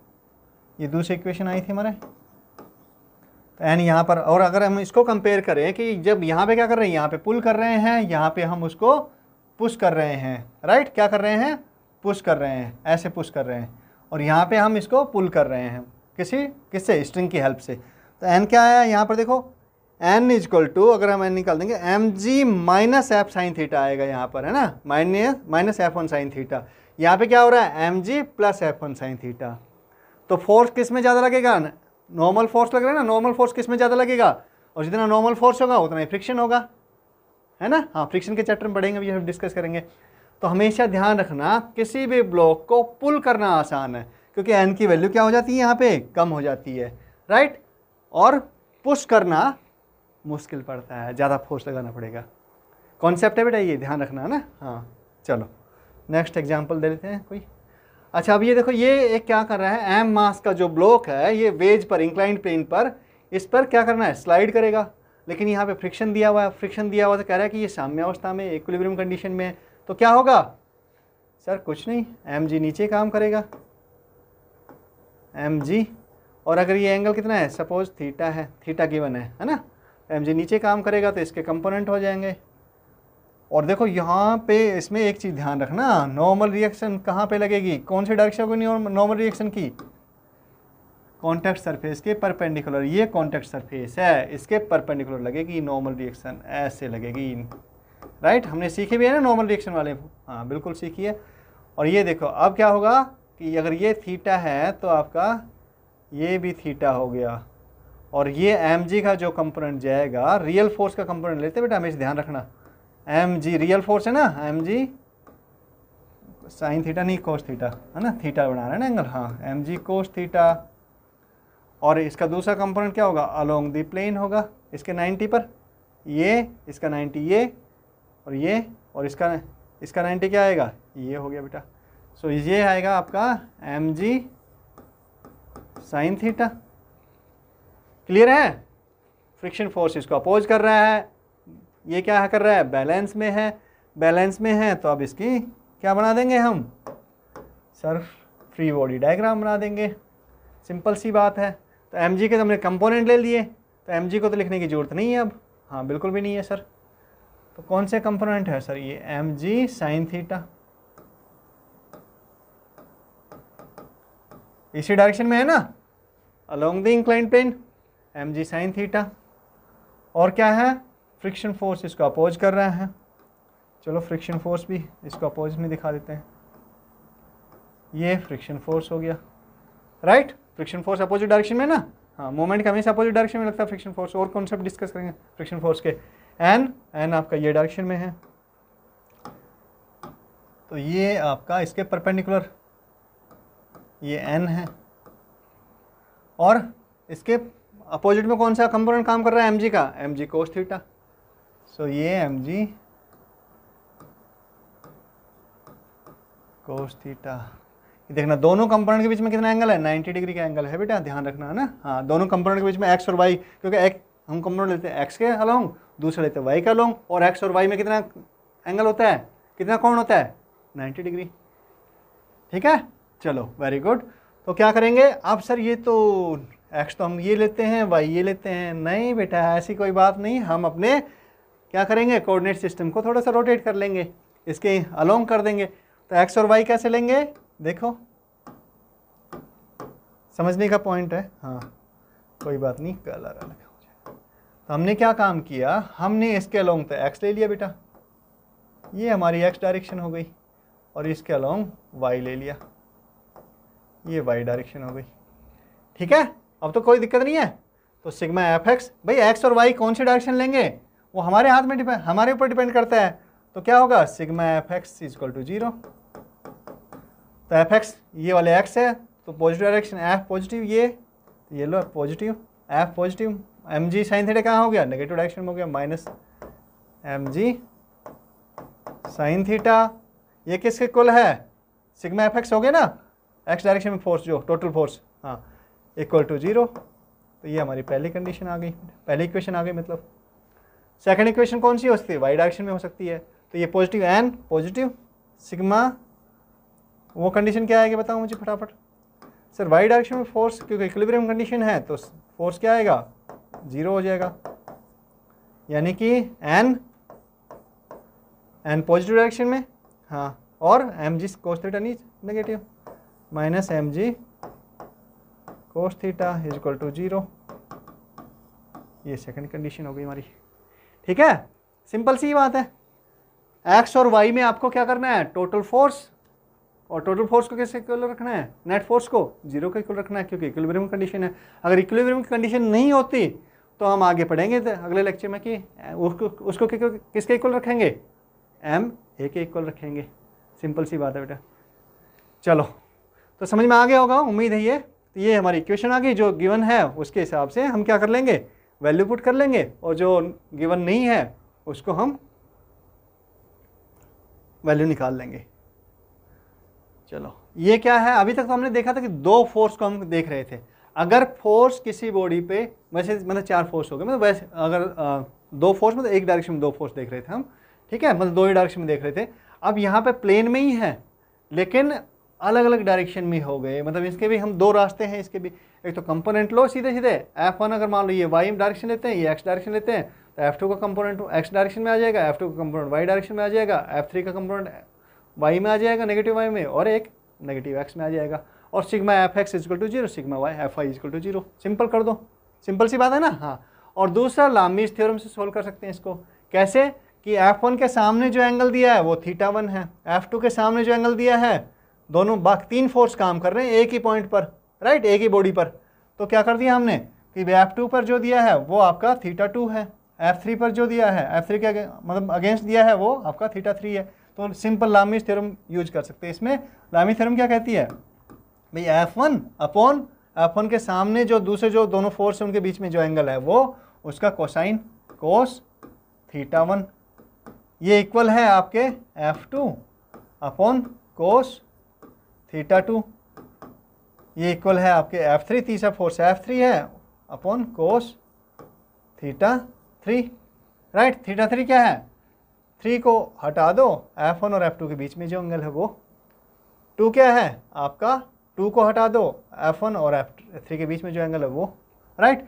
ये दूसरी इक्वेशन आई थी हमारे तो एन यहाँ पर और अगर हम इसको कंपेयर करें कि जब यहाँ पे क्या कर रहे हैं यहाँ पे पुल कर रहे हैं यहाँ पे हम उसको पुश कर रहे हैं राइट क्या कर रहे हैं पुश कर रहे हैं ऐसे पुश कर रहे हैं और यहाँ पे हम इसको पुल कर रहे हैं किसी किससे स्ट्रिंग की हेल्प से तो एन क्या आया यहाँ पर देखो एन इजक्वल टू अगर हम एन निकाल देंगे M G minus F sine theta आएगा यहाँ पर है ना minus minus F one sine theta यहाँ पे क्या हो रहा है M G plus F one sine theta तो फोर्स किस में ज़्यादा लगेगा नॉर्मल फोर्स लग रहा है ना नॉर्मल फोर्स किस में ज़्यादा लगेगा और जितना नॉर्मल फोर्स होगा उतना ही फ्रिक्शन होगा है ना हाँ फ्रिक्शन के चैप्टर में पढ़ेंगे ये डिस्कस करेंगे तो हमेशा ध्यान रखना किसी भी ब्लॉक को पुल करना आसान है क्योंकि एन की वैल्यू क्या हो जाती है यहाँ पे कम हो जाती है राइट और पुश करना मुश्किल पड़ता है ज़्यादा फोर्स लगाना पड़ेगा कॉन्सेप्ट है बेटा ये ध्यान रखना है ना हाँ चलो नेक्स्ट एग्जाम्पल दे लेते हैं कोई अच्छा अब ये देखो ये एक क्या कर रहा है एम मास का जो ब्लॉक है ये वेज पर इंक्लाइंड प्लेन पर इस पर क्या करना है स्लाइड करेगा लेकिन यहाँ पे फ्रिक्शन दिया हुआ है फ्रिक्शन दिया हुआ तो कह रहा है कि ये साम्यावस्था में इक्विलिब्रियम कंडीशन में है तो क्या होगा सर कुछ नहीं एम जी नीचे काम करेगा एम जी और अगर ये एंगल कितना है सपोज थीटा है थीटा गिवन है है ना एम जी नीचे काम करेगा तो इसके कंपोनेंट हो जाएंगे और देखो यहाँ पे इसमें एक चीज़ ध्यान रखना नॉर्मल रिएक्शन कहाँ पे लगेगी कौन सी डायरेक्शन होगी नॉर्मल रिएक्शन की कॉन्टैक्ट सरफेस के परपेंडिकुलर ये कॉन्टैक्ट सरफेस है इसके परपेंडिकुलर लगेगी नॉर्मल रिएक्शन ऐसे लगेगी राइट हमने सीखे भी है ना नॉर्मल रिएक्शन वाले हाँ बिल्कुल सीखी है और ये देखो अब क्या होगा कि अगर ये थीटा है तो आपका ये भी थीटा हो गया और ये एम जी का जो कंपोनेंट जाएगा रियल फोर्स का कंपोनेंट लेते बेटा हमेशा ध्यान रखना एम जी रियल फोर्स है ना एम जी साइन थीटा नहीं कोस थीटा है ना थीटा बना रहे हैं ना एंगल हाँ एम जी थीटा और इसका दूसरा कंपोनेंट क्या होगा अलोंग दी प्लेन होगा इसके 90 पर ये इसका 90 ये और ये और इसका इसका 90 क्या आएगा ये हो गया बेटा सो so, ये आएगा आपका M G sine theta clear है फ्रिक्शन फोर्स इसको अपोज कर रहा है ये क्या कर रहा है बैलेंस में है बैलेंस में है तो अब इसकी क्या बना देंगे हम सर फ्री बॉडी डायग्राम बना देंगे सिंपल सी बात है तो एम के तो हमने कंपोनेंट ले लिए तो एम को तो लिखने की ज़रूरत नहीं है अब हाँ बिल्कुल भी नहीं है सर तो कौन से कंपोनेंट है सर ये एम जी साइन थीटा इसी डायरेक्शन में है ना along the incline plane M G sine theta और क्या है फ्रिक्शन फोर्स इसको अपोज कर रहे हैं चलो फ्रिक्शन फोर्स भी इसको अपोज में दिखा देते हैं ये फ्रिक्शन फोर्स हो गया right friction force opposite direction में ना हाँ मोमेंट का हमेशा अपोजिट डायरेक्शन में लगता है फ्रिक्शन फोर्स और कॉन्सेप्ट डिस्कस करेंगे फ्रिक्शन फोर्स के एन एन आपका ये डायरेक्शन में है तो ये आपका इसके परपेंडिकुलर ये एन है और इसके अपोजिट में कौन सा कंपोनेंट काम कर रहा है एम जी का M G cos theta so ये एम जी कोस थीटा देखना दोनों कंपोनेंट के बीच में कितना एंगल है 90 डिग्री का एंगल है बेटा ध्यान रखना है ना हाँ दोनों कंपोनेंट के बीच में एक्स और वाई क्योंकि एक हम कंपोनेंट लेते हैं एक्स के अलोंग दूसरा लेते हैं वाई का अलोंग और एक्स और वाई में कितना एंगल होता है कितना कौन होता है नाइन्टी डिग्री ठीक है चलो वेरी गुड तो क्या करेंगे आप सर ये तो एक्स तो हम ये लेते हैं वाई ये लेते हैं नहीं बेटा ऐसी कोई बात नहीं हम अपने क्या करेंगे कोऑर्डिनेट सिस्टम को थोड़ा सा रोटेट कर लेंगे इसके अलोंग कर देंगे तो एक्स और वाई कैसे लेंगे देखो समझने का पॉइंट है हाँ कोई बात नहीं कलर अलग हो जाए तो हमने क्या काम किया हमने इसके अलोंग तो एक्स ले लिया बेटा ये हमारी एक्स डायरेक्शन हो गई और इसके अलोंग वाई ले लिया ये वाई डायरेक्शन हो गई ठीक है अब तो कोई दिक्कत नहीं है तो सिग्मा एफ एक्स भाई एक्स और वाई कौन से डायरेक्शन लेंगे वो हमारे हाथ में डिपेंड हमारे ऊपर डिपेंड करता है तो क्या होगा sigma F X is equal to zero तो एफ एक्स ये वाले एक्स है तो पॉजिटिव डायरेक्शन एफ पॉजिटिव ये तो ये लो positive F positive M G sine theta कहाँ हो गया नेगेटिव डायरेक्शन में हो गया minus M G sine theta ये किसके कुल है सिग्मा एफ एक्स हो गया ना एक्स डायरेक्शन में फोर्स जो टोटल फोर्स हाँ इक्वल टू जीरो तो ये हमारी पहली कंडीशन आ गई पहली इक्वेशन आ गई मतलब सेकंड इक्वेशन कौन सी हो सकती है वाई डायरेक्शन में हो सकती है तो ये पॉजिटिव एन पॉजिटिव सिग्मा वो कंडीशन क्या आएगी बताओ मुझे फटाफट सर वाई डायरेक्शन में फोर्स क्योंकि इक्विलिब्रियम कंडीशन है तो फोर्स क्या आएगा ज़ीरो हो जाएगा यानी कि एन एन पॉजिटिव डायरेक्शन में हाँ और एम जी कोस थीटा नीच negative minus M G cos theta is equal to zero ये सेकंड कंडीशन हो गई हमारी ठीक है सिंपल सी बात है एक्स और वाई में आपको क्या करना है टोटल फोर्स और टोटल फोर्स को कैसे इक्वल रखना है नेट फोर्स को जीरो का इक्वल रखना है क्योंकि इक्विलिब्रियम कंडीशन है अगर इक्विलिब्रियम कंडीशन नहीं होती तो हम आगे पढ़ेंगे अगले लेक्चर में कि उसको उसको किसके इक्वल रखेंगे एम ए के इक्वल रखेंगे सिंपल सी बात है बेटा चलो तो समझ में आ गया होगा उम्मीद है ये तो ये हमारी इक्वेशन आ गई जो गिवन है उसके हिसाब से हम क्या कर लेंगे वैल्यू पुट कर लेंगे और जो गिवन नहीं है उसको हम वैल्यू निकाल लेंगे चलो ये क्या है अभी तक तो हमने देखा था कि दो फोर्स को हम देख रहे थे अगर फोर्स किसी बॉडी पे वैसे मतलब चार फोर्स हो गए मतलब वैसे अगर आ, दो फोर्स मतलब तो एक डायरेक्शन में दो फोर्स देख रहे थे हम ठीक है मतलब दो ही डायरेक्शन में देख रहे थे अब यहाँ पे प्लेन में ही है लेकिन अलग अलग डायरेक्शन में हो गए मतलब इसके भी हम दो रास्ते हैं इसके भी एक तो कंपोनेंट लो सीधे सीधे एफ वन अगर मान लो ये वाई डायरेक्शन लेते हैं ये एक्स डायरेक्शन लेते हैं तो एफ टू का कंपोनेंट एक्स डायरेक्शन में आ जाएगा एफ टू का कंपोनेंट वाई डायरेक्शन में आ जाएगा एफ थ्री का कंपोनेंट वाई में आ जाएगा नेगेटिव वाई में और एक नेगेटिव एक्स में आ जाएगा और sigma F X is equal to zero sigma Y F I is equal to zero simple कर दो सिंपल सी बात है ना हाँ और दूसरा लामीज थ्योरम से सोल्व कर सकते हैं इसको कैसे कि एफ वन के सामने जो एंगल दिया है वो थीटा वन है एफ टू के सामने जो एंगल दिया है दोनों बाक तीन फोर्स काम कर रहे हैं एक ही पॉइंट पर राइट एक ही बॉडी पर तो क्या कर दिया हमने कि एफ टू पर जो दिया है वो आपका थीटा टू है एफ थ्री पर जो दिया है एफ थ्री के मतलब अगेंस्ट दिया है वो आपका थीटा थ्री है तो सिंपल लामिज थ्योरम यूज कर सकते हैं इसमें लामी थ्योरम क्या कहती है भाई F one upon F one के सामने जो दूसरे जो दोनों फोर्स है उनके बीच में जो एंगल है वो उसका कोसाइन कोस थीटा वन ये इक्वल है आपके F two upon cos theta two ये इक्वल है आपके एफ थ्री तीसरा फोर्स एफ थ्री है upon cos theta three right theta three क्या है थ्री को हटा दो एफ़ वन और एफ़ टू के बीच में जो एंगल है वो टू क्या है आपका टू को हटा दो एफ़ वन और एफ़ थ्री के बीच में जो एंगल है वो राइट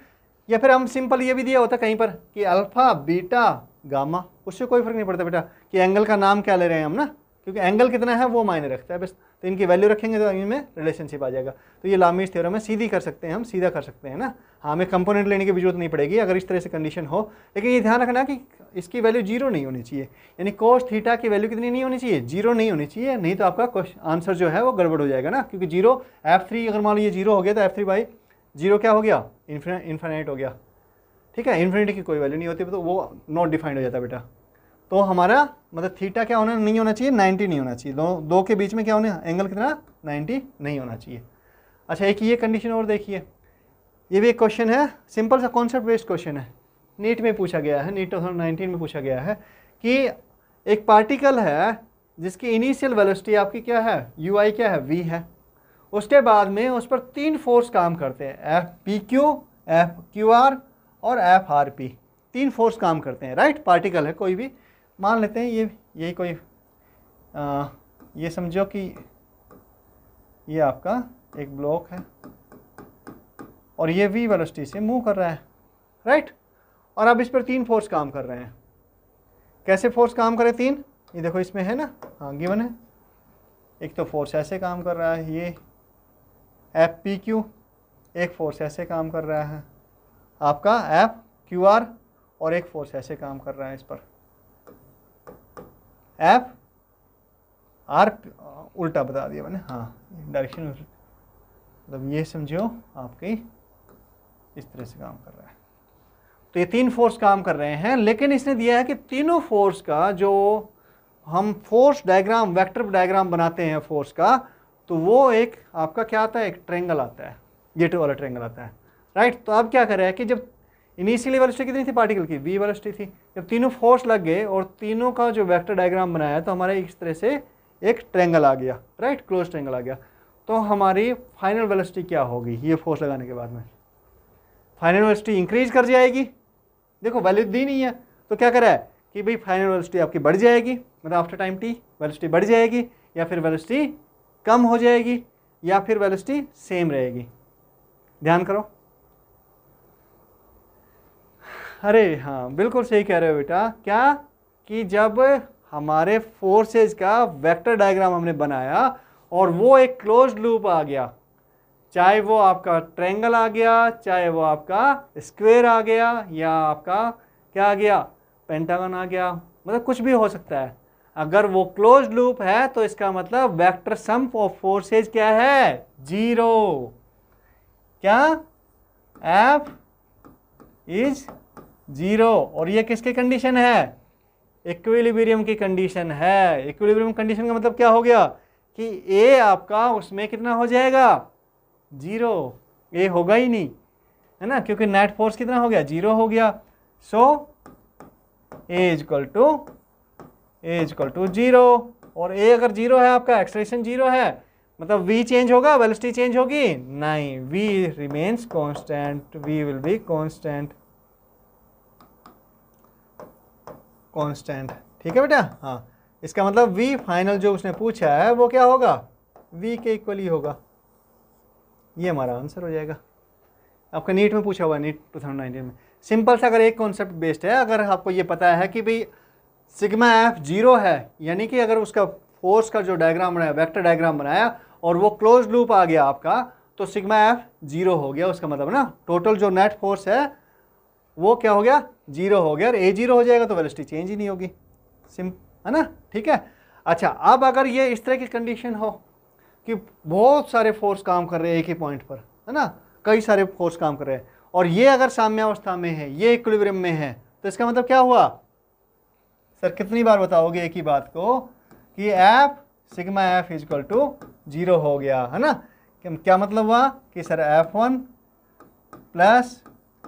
या फिर हम सिंपल ये भी दिया होता कहीं पर कि अल्फ़ा बीटा गामा उससे कोई फ़र्क नहीं पड़ता बेटा कि एंगल का नाम क्या ले रहे हैं हम ना क्योंकि एंगल कितना है वो मायने रखता है बस तो इनकी वैल्यू रखेंगे तो इनमें रिलेशनशिप आ जाएगा तो ये लामिश थ्योरम में सीधी कर सकते हैं हम सीधा कर सकते हैं ना हाँ, हमें कंपोनेंट लेने की जरूरत नहीं पड़ेगी अगर इस तरह से कंडीशन हो लेकिन ये ध्यान रखना कि इसकी वैल्यू जीरो नहीं होनी चाहिए यानी कोस थीटा की वैल्यू कितनी नहीं होनी चाहिए जीरो नहीं होनी चाहिए नहीं तो आपका आंसर जो है वो गड़बड़ हो जाएगा ना क्योंकि जीरो एफ थ्री अगर मान लो ये जीरो हो गया तो एफ थ्री बाई जीरो क्या हो गया इन्फिनाइट हो गया ठीक है इन्फिनिटी की कोई वैल्यू नहीं होती तो वो नॉट डिफाइंड हो जाता बेटा तो हमारा मतलब थीटा क्या होना नहीं होना चाहिए नाइन्टी नहीं होना चाहिए दो दो के बीच में क्या होना एंगल कितना नाइन्टी नहीं होना चाहिए अच्छा एक ये कंडीशन और देखिए ये भी एक क्वेश्चन है सिंपल सा कॉन्सेप्ट बेस्ड क्वेश्चन है नीट में पूछा गया है नीट टू में पूछा गया है कि एक पार्टिकल है जिसकी इनिशियल वेलोसिटी आपकी क्या है यू आई क्या है वी है उसके बाद में उस पर तीन फोर्स काम करते हैं F P Q F Q R और एफ आर पी तीन फोर्स काम करते हैं राइट पार्टिकल है कोई भी मान लेते हैं ये यही कोई आ, ये समझो कि ये आपका एक ब्लॉक है और ये वी वेलोसिटी से मूव कर रहा है राइट और अब इस पर तीन फोर्स काम कर रहे हैं कैसे फोर्स काम करें तीन ये देखो इसमें है ना हाँ गिवन है एक तो फोर्स ऐसे काम कर रहा है ये एफ पी क्यू एक फोर्स ऐसे काम कर रहा है आपका एफ क्यू आर और एक फोर्स ऐसे काम कर रहा है इस पर एफ आर उल्टा बता दिया मैंने हाँ डायरेक्शन मतलब ये समझो आपकी इस तरह से काम कर रहा है तो ये तीन फोर्स काम कर रहे हैं लेकिन इसने दिया है कि तीनों फोर्स का जो हम फोर्स डायग्राम वेक्टर डायग्राम बनाते हैं फोर्स का तो वो एक आपका क्या आता है एक ट्रेंगल आता है गेट वाला ट्रेंगल आता है राइट तो अब क्या कर रहे हैं कि जब इनिशियली वेलोसिटी कितनी थी पार्टिकल की वी वेलोसिटी थी जब तीनों फोर्स लग गए और तीनों का जो वैक्टर डायग्राम बनाया तो हमारा इस तरह से एक ट्रेंगल आ गया राइट क्लोज ट्रेंगल आ गया तो हमारी फाइनल वेलोसिटी क्या होगी ये फोर्स लगाने के बाद में फाइनल यूनिवर्सिटी इंक्रीज कर जाएगी देखो वैल्यू दी नहीं है तो क्या करा है कि भाई फाइनल वेलोसिटी आपकी बढ़ जाएगी मतलब आफ्टर टाइम टी वेलोसिटी बढ़ जाएगी या फिर वेलोसिटी कम हो जाएगी या फिर वेलोसिटी सेम रहेगी ध्यान करो अरे हाँ बिल्कुल सही कह रहे हो बेटा क्या कि जब हमारे फोर्सेज का वेक्टर डायग्राम हमने बनाया और वो एक क्लोज लूप आ गया चाहे वो आपका ट्रेंगल आ गया चाहे वो आपका स्क्वेयर आ गया या आपका क्या आ गया पेंटागन आ गया मतलब कुछ भी हो सकता है अगर वो क्लोज लूप है तो इसका मतलब वेक्टर सम ऑफ फोर्सेज क्या है जीरो क्या एफ इज जीरो और ये किसकी कंडीशन है इक्विलिब्रियम की कंडीशन है इक्विलिब्रियम कंडीशन का मतलब क्या हो गया कि ए आपका उसमें कितना हो जाएगा जीरो ए होगा ही नहीं है ना क्योंकि नेट फोर्स कितना हो गया जीरो हो गया so A is equal to A is equal to zero और ए अगर जीरो है आपका एक्सट्रेशन जीरो है मतलब वी चेंज होगा वेलोसिटी चेंज होगी नहीं V remains constant V will be constant constant ठीक है बेटा हाँ इसका मतलब v फाइनल जो उसने पूछा है वो क्या होगा v के इक्वल ही होगा ये हमारा आंसर हो जाएगा आपका नीट में पूछा हुआ है नीट 2019 में सिंपल सा अगर एक कॉन्सेप्ट बेस्ड है अगर आपको ये पता है कि भाई सिग्मा एफ जीरो है यानी कि अगर उसका फोर्स का जो डायग्राम बनाया वेक्टर डायग्राम बनाया और वो क्लोज लूप आ गया आपका तो सिग्मा एफ जीरो हो गया उसका मतलब ना टोटल जो नेट फोर्स है वो क्या हो गया जीरो हो गया और ए जीरो हो जाएगा तो वेलिस्टी चेंज ही नहीं होगी सिम है ना ठीक है अच्छा अब अगर ये इस तरह की कंडीशन हो कि बहुत सारे फोर्स काम कर रहे हैं एक ही पॉइंट पर है ना कई सारे फोर्स काम कर रहे हैं और ये अगर साम्यावस्था में है ये इक्विलिब्रियम में है तो इसका मतलब क्या हुआ सर कितनी बार बताओगे एक ही बात को कि F sigma F is equal to zero हो गया है ना क्या मतलब हुआ कि sir F one plus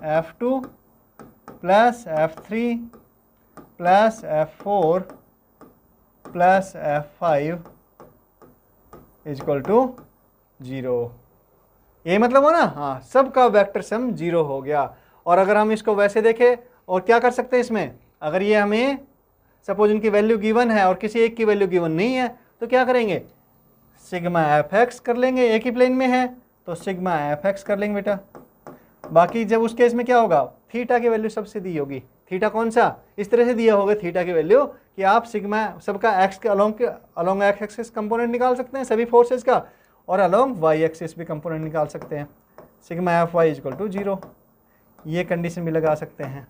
F two plus F three plus F four plus F five is equal to zero ये मतलब हो ना हाँ सबका वैक्टर सम जीरो हो गया और अगर हम इसको वैसे देखें और क्या कर सकते हैं इसमें अगर ये हमें सपोज इनकी वैल्यू गिवन है और किसी एक की वैल्यू गिवन नहीं है तो क्या करेंगे सिग्मा एफ एक्स कर लेंगे एक ही प्लेन में है तो सिग्मा एफ एक्स कर लेंगे बेटा बाकी जब उस केस में क्या होगा थीटा की वैल्यू सबसे दी होगी थीटा कौन सा इस तरह से दिया होगा थीटा की वैल्यू कि आप सिग्मा सबका एक्स के अलोंग के अलोंग एक्स एक्सिस कंपोनेंट निकाल सकते हैं सभी फोर्सेज का और अलोंग वाई एक्सिस भी कंपोनेंट निकाल सकते हैं sigma F Y is equal to zero ये कंडीशन भी लगा सकते हैं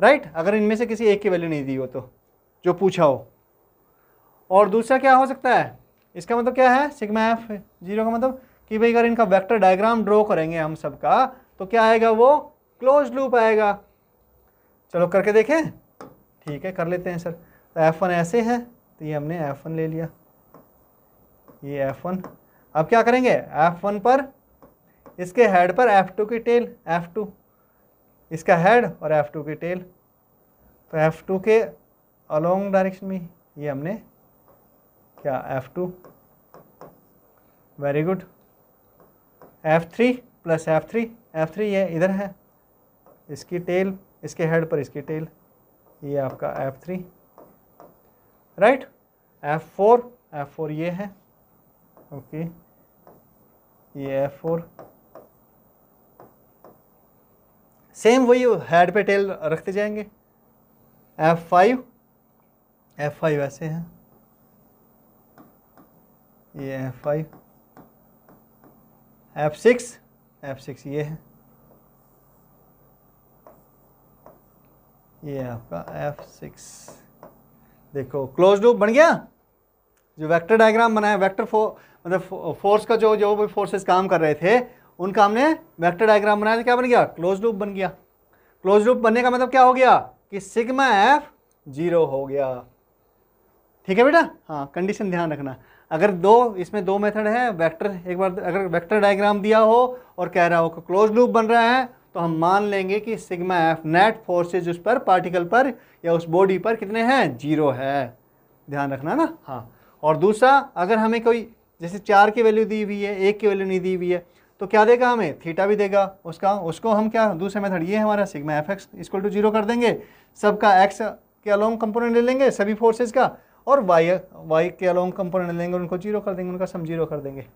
राइट अगर इनमें से किसी एक की वैल्यू नहीं दी हो तो जो पूछा हो और दूसरा क्या हो सकता है इसका मतलब क्या है सिग्मा एफ जीरो का मतलब कि भाई अगर इनका वेक्टर डायग्राम ड्रॉ करेंगे हम सबका तो क्या आएगा वो क्लोज लूप आएगा चलो करके देखें ठीक है कर लेते हैं सर तो एफ़ वन ऐसे है तो ये हमने एफ़ वन ले लिया ये एफ़ वन अब क्या करेंगे एफ़ वन पर इसके हेड पर एफ़ टू की टेल एफ़ टू इसका हेड और एफ़ टू की टेल तो एफ़ टू के अलोंग डायरेक्शन में ये हमने क्या F two very good F three plus F three F three ये इधर है इसकी टेल इसके हेड पर इसकी टेल ये आपका F three right F four F four ये है ओके ये एफ फोर सेम वही हेड पे टेल रखते जाएंगे एफ फाइव एफ फाइव ऐसे हैं ये F five F six F six ये है ये आपका एफ सिक्स देखो क्लोज लूप बन गया जो वेक्टर डायग्राम बनाया वेक्टर फो मतलब फोर्स का जो जो भी फोर्सेस काम कर रहे थे उनका हमने वेक्टर डायग्राम बनाया तो क्या बन गया क्लोज लूप बन गया क्लोज लूप बनने का मतलब क्या हो गया कि सिग्मा एफ जीरो हो गया ठीक है बेटा हाँ कंडीशन ध्यान रखना अगर दो इसमें दो मेथड है वेक्टर एक बार अगर वेक्टर डायग्राम दिया हो और कह रहा हो कि क्लोज लूप बन रहा है तो हम मान लेंगे कि सिग्मा एफ नेट फोर्सेज उस पर पार्टिकल पर या उस बॉडी पर कितने हैं जीरो है ध्यान रखना ना हाँ और दूसरा अगर हमें कोई जैसे चार की वैल्यू दी हुई है एक की वैल्यू नहीं दी हुई है तो क्या देगा हमें थीटा भी देगा उसका उसको हम क्या दूसरे मेथड ये हमारा sigma F X equal to zero कर देंगे सबका एक्स के अलोंग कंपोनेंट ले लेंगे सभी फोर्सेज का और वाई वाई के अलोंग कंपोनेंट ले लेंगे उनको जीरो कर देंगे उनका सम जीरो कर देंगे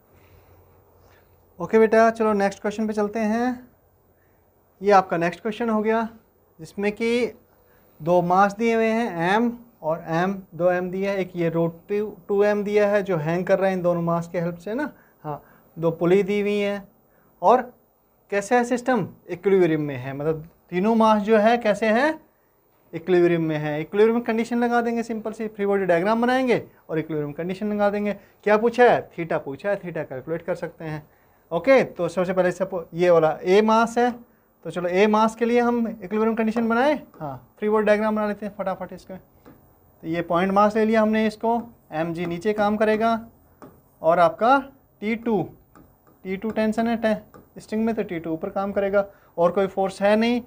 ओके बेटा चलो नेक्स्ट क्वेश्चन पे चलते हैं ये आपका नेक्स्ट क्वेश्चन हो गया जिसमें कि दो मास दिए हुए हैं एम और एम दो एम दिया है एक ये रोड टू टू एम दिया है जो हैंग कर रहा है इन दोनों मास के हेल्प से ना हाँ दो पुली दी हुई हैं और कैसे है सिस्टम इक्वेरियम में है मतलब तीनों मास जो है कैसे हैं इक्वेरियम में है इक्वेरियम कंडीशन लगा देंगे सिंपल सी फ्री बॉडी डायग्राम बनाएंगे और इक्वेरियम कंडीशन लगा देंगे क्या पूछा है थीटा पूछा है थीटा कैलकुलेट कर सकते हैं ओके तो सबसे पहले सपो ये वाला ए मास है तो चलो ए मास के लिए हम इक्विलिब्रियम कंडीशन बनाए हाँ फ्री वर्ड डायग्राम बना लेते हैं फटाफट इसके तो ये पॉइंट मास ले लिया हमने इसको एम जी नीचे काम करेगा और आपका T two T two tension है टे, स्ट्रिंग में तो टी टू ऊपर काम करेगा और कोई फोर्स है नहीं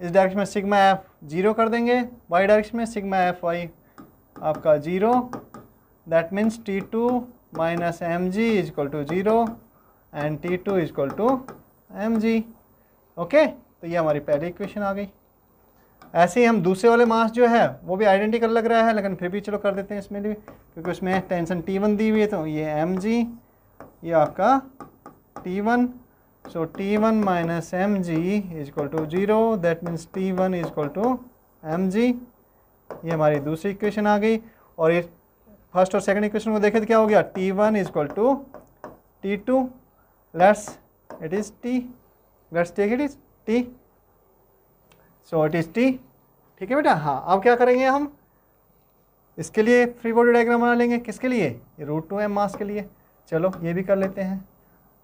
इस डायरेक्शन में सिग्मा एफ जीरो कर देंगे वाई डायरेक्शन में सिग्मा एफ वाई आपका zero that means T two minus M G is equal to zero and T two is equal to M G okay तो ये हमारी पहली इक्वेशन आ गई ऐसे ही हम दूसरे वाले मास जो है वो भी आइडेंटिकल लग रहा है लेकिन फिर भी चलो कर देते हैं इसमें भी क्योंकि उसमें टेंशन टी वन दी हुई है तो ये एम जी ये आपका T one so T one minus M G is equal to zero that means T one is equal to M G ये हमारी दूसरी इक्वेशन आ गई और ये फर्स्ट और सेकेंड इक्वेशन को देखे तो क्या हो गया T one is equal to T two let's it is T let's take it is T so it is T ठीक है बेटा हाँ अब क्या करेंगे हम इसके लिए फ्री बॉडी डायग्राम बना लेंगे किसके लिए ये रूट टू एम मास के लिए चलो ये भी कर लेते हैं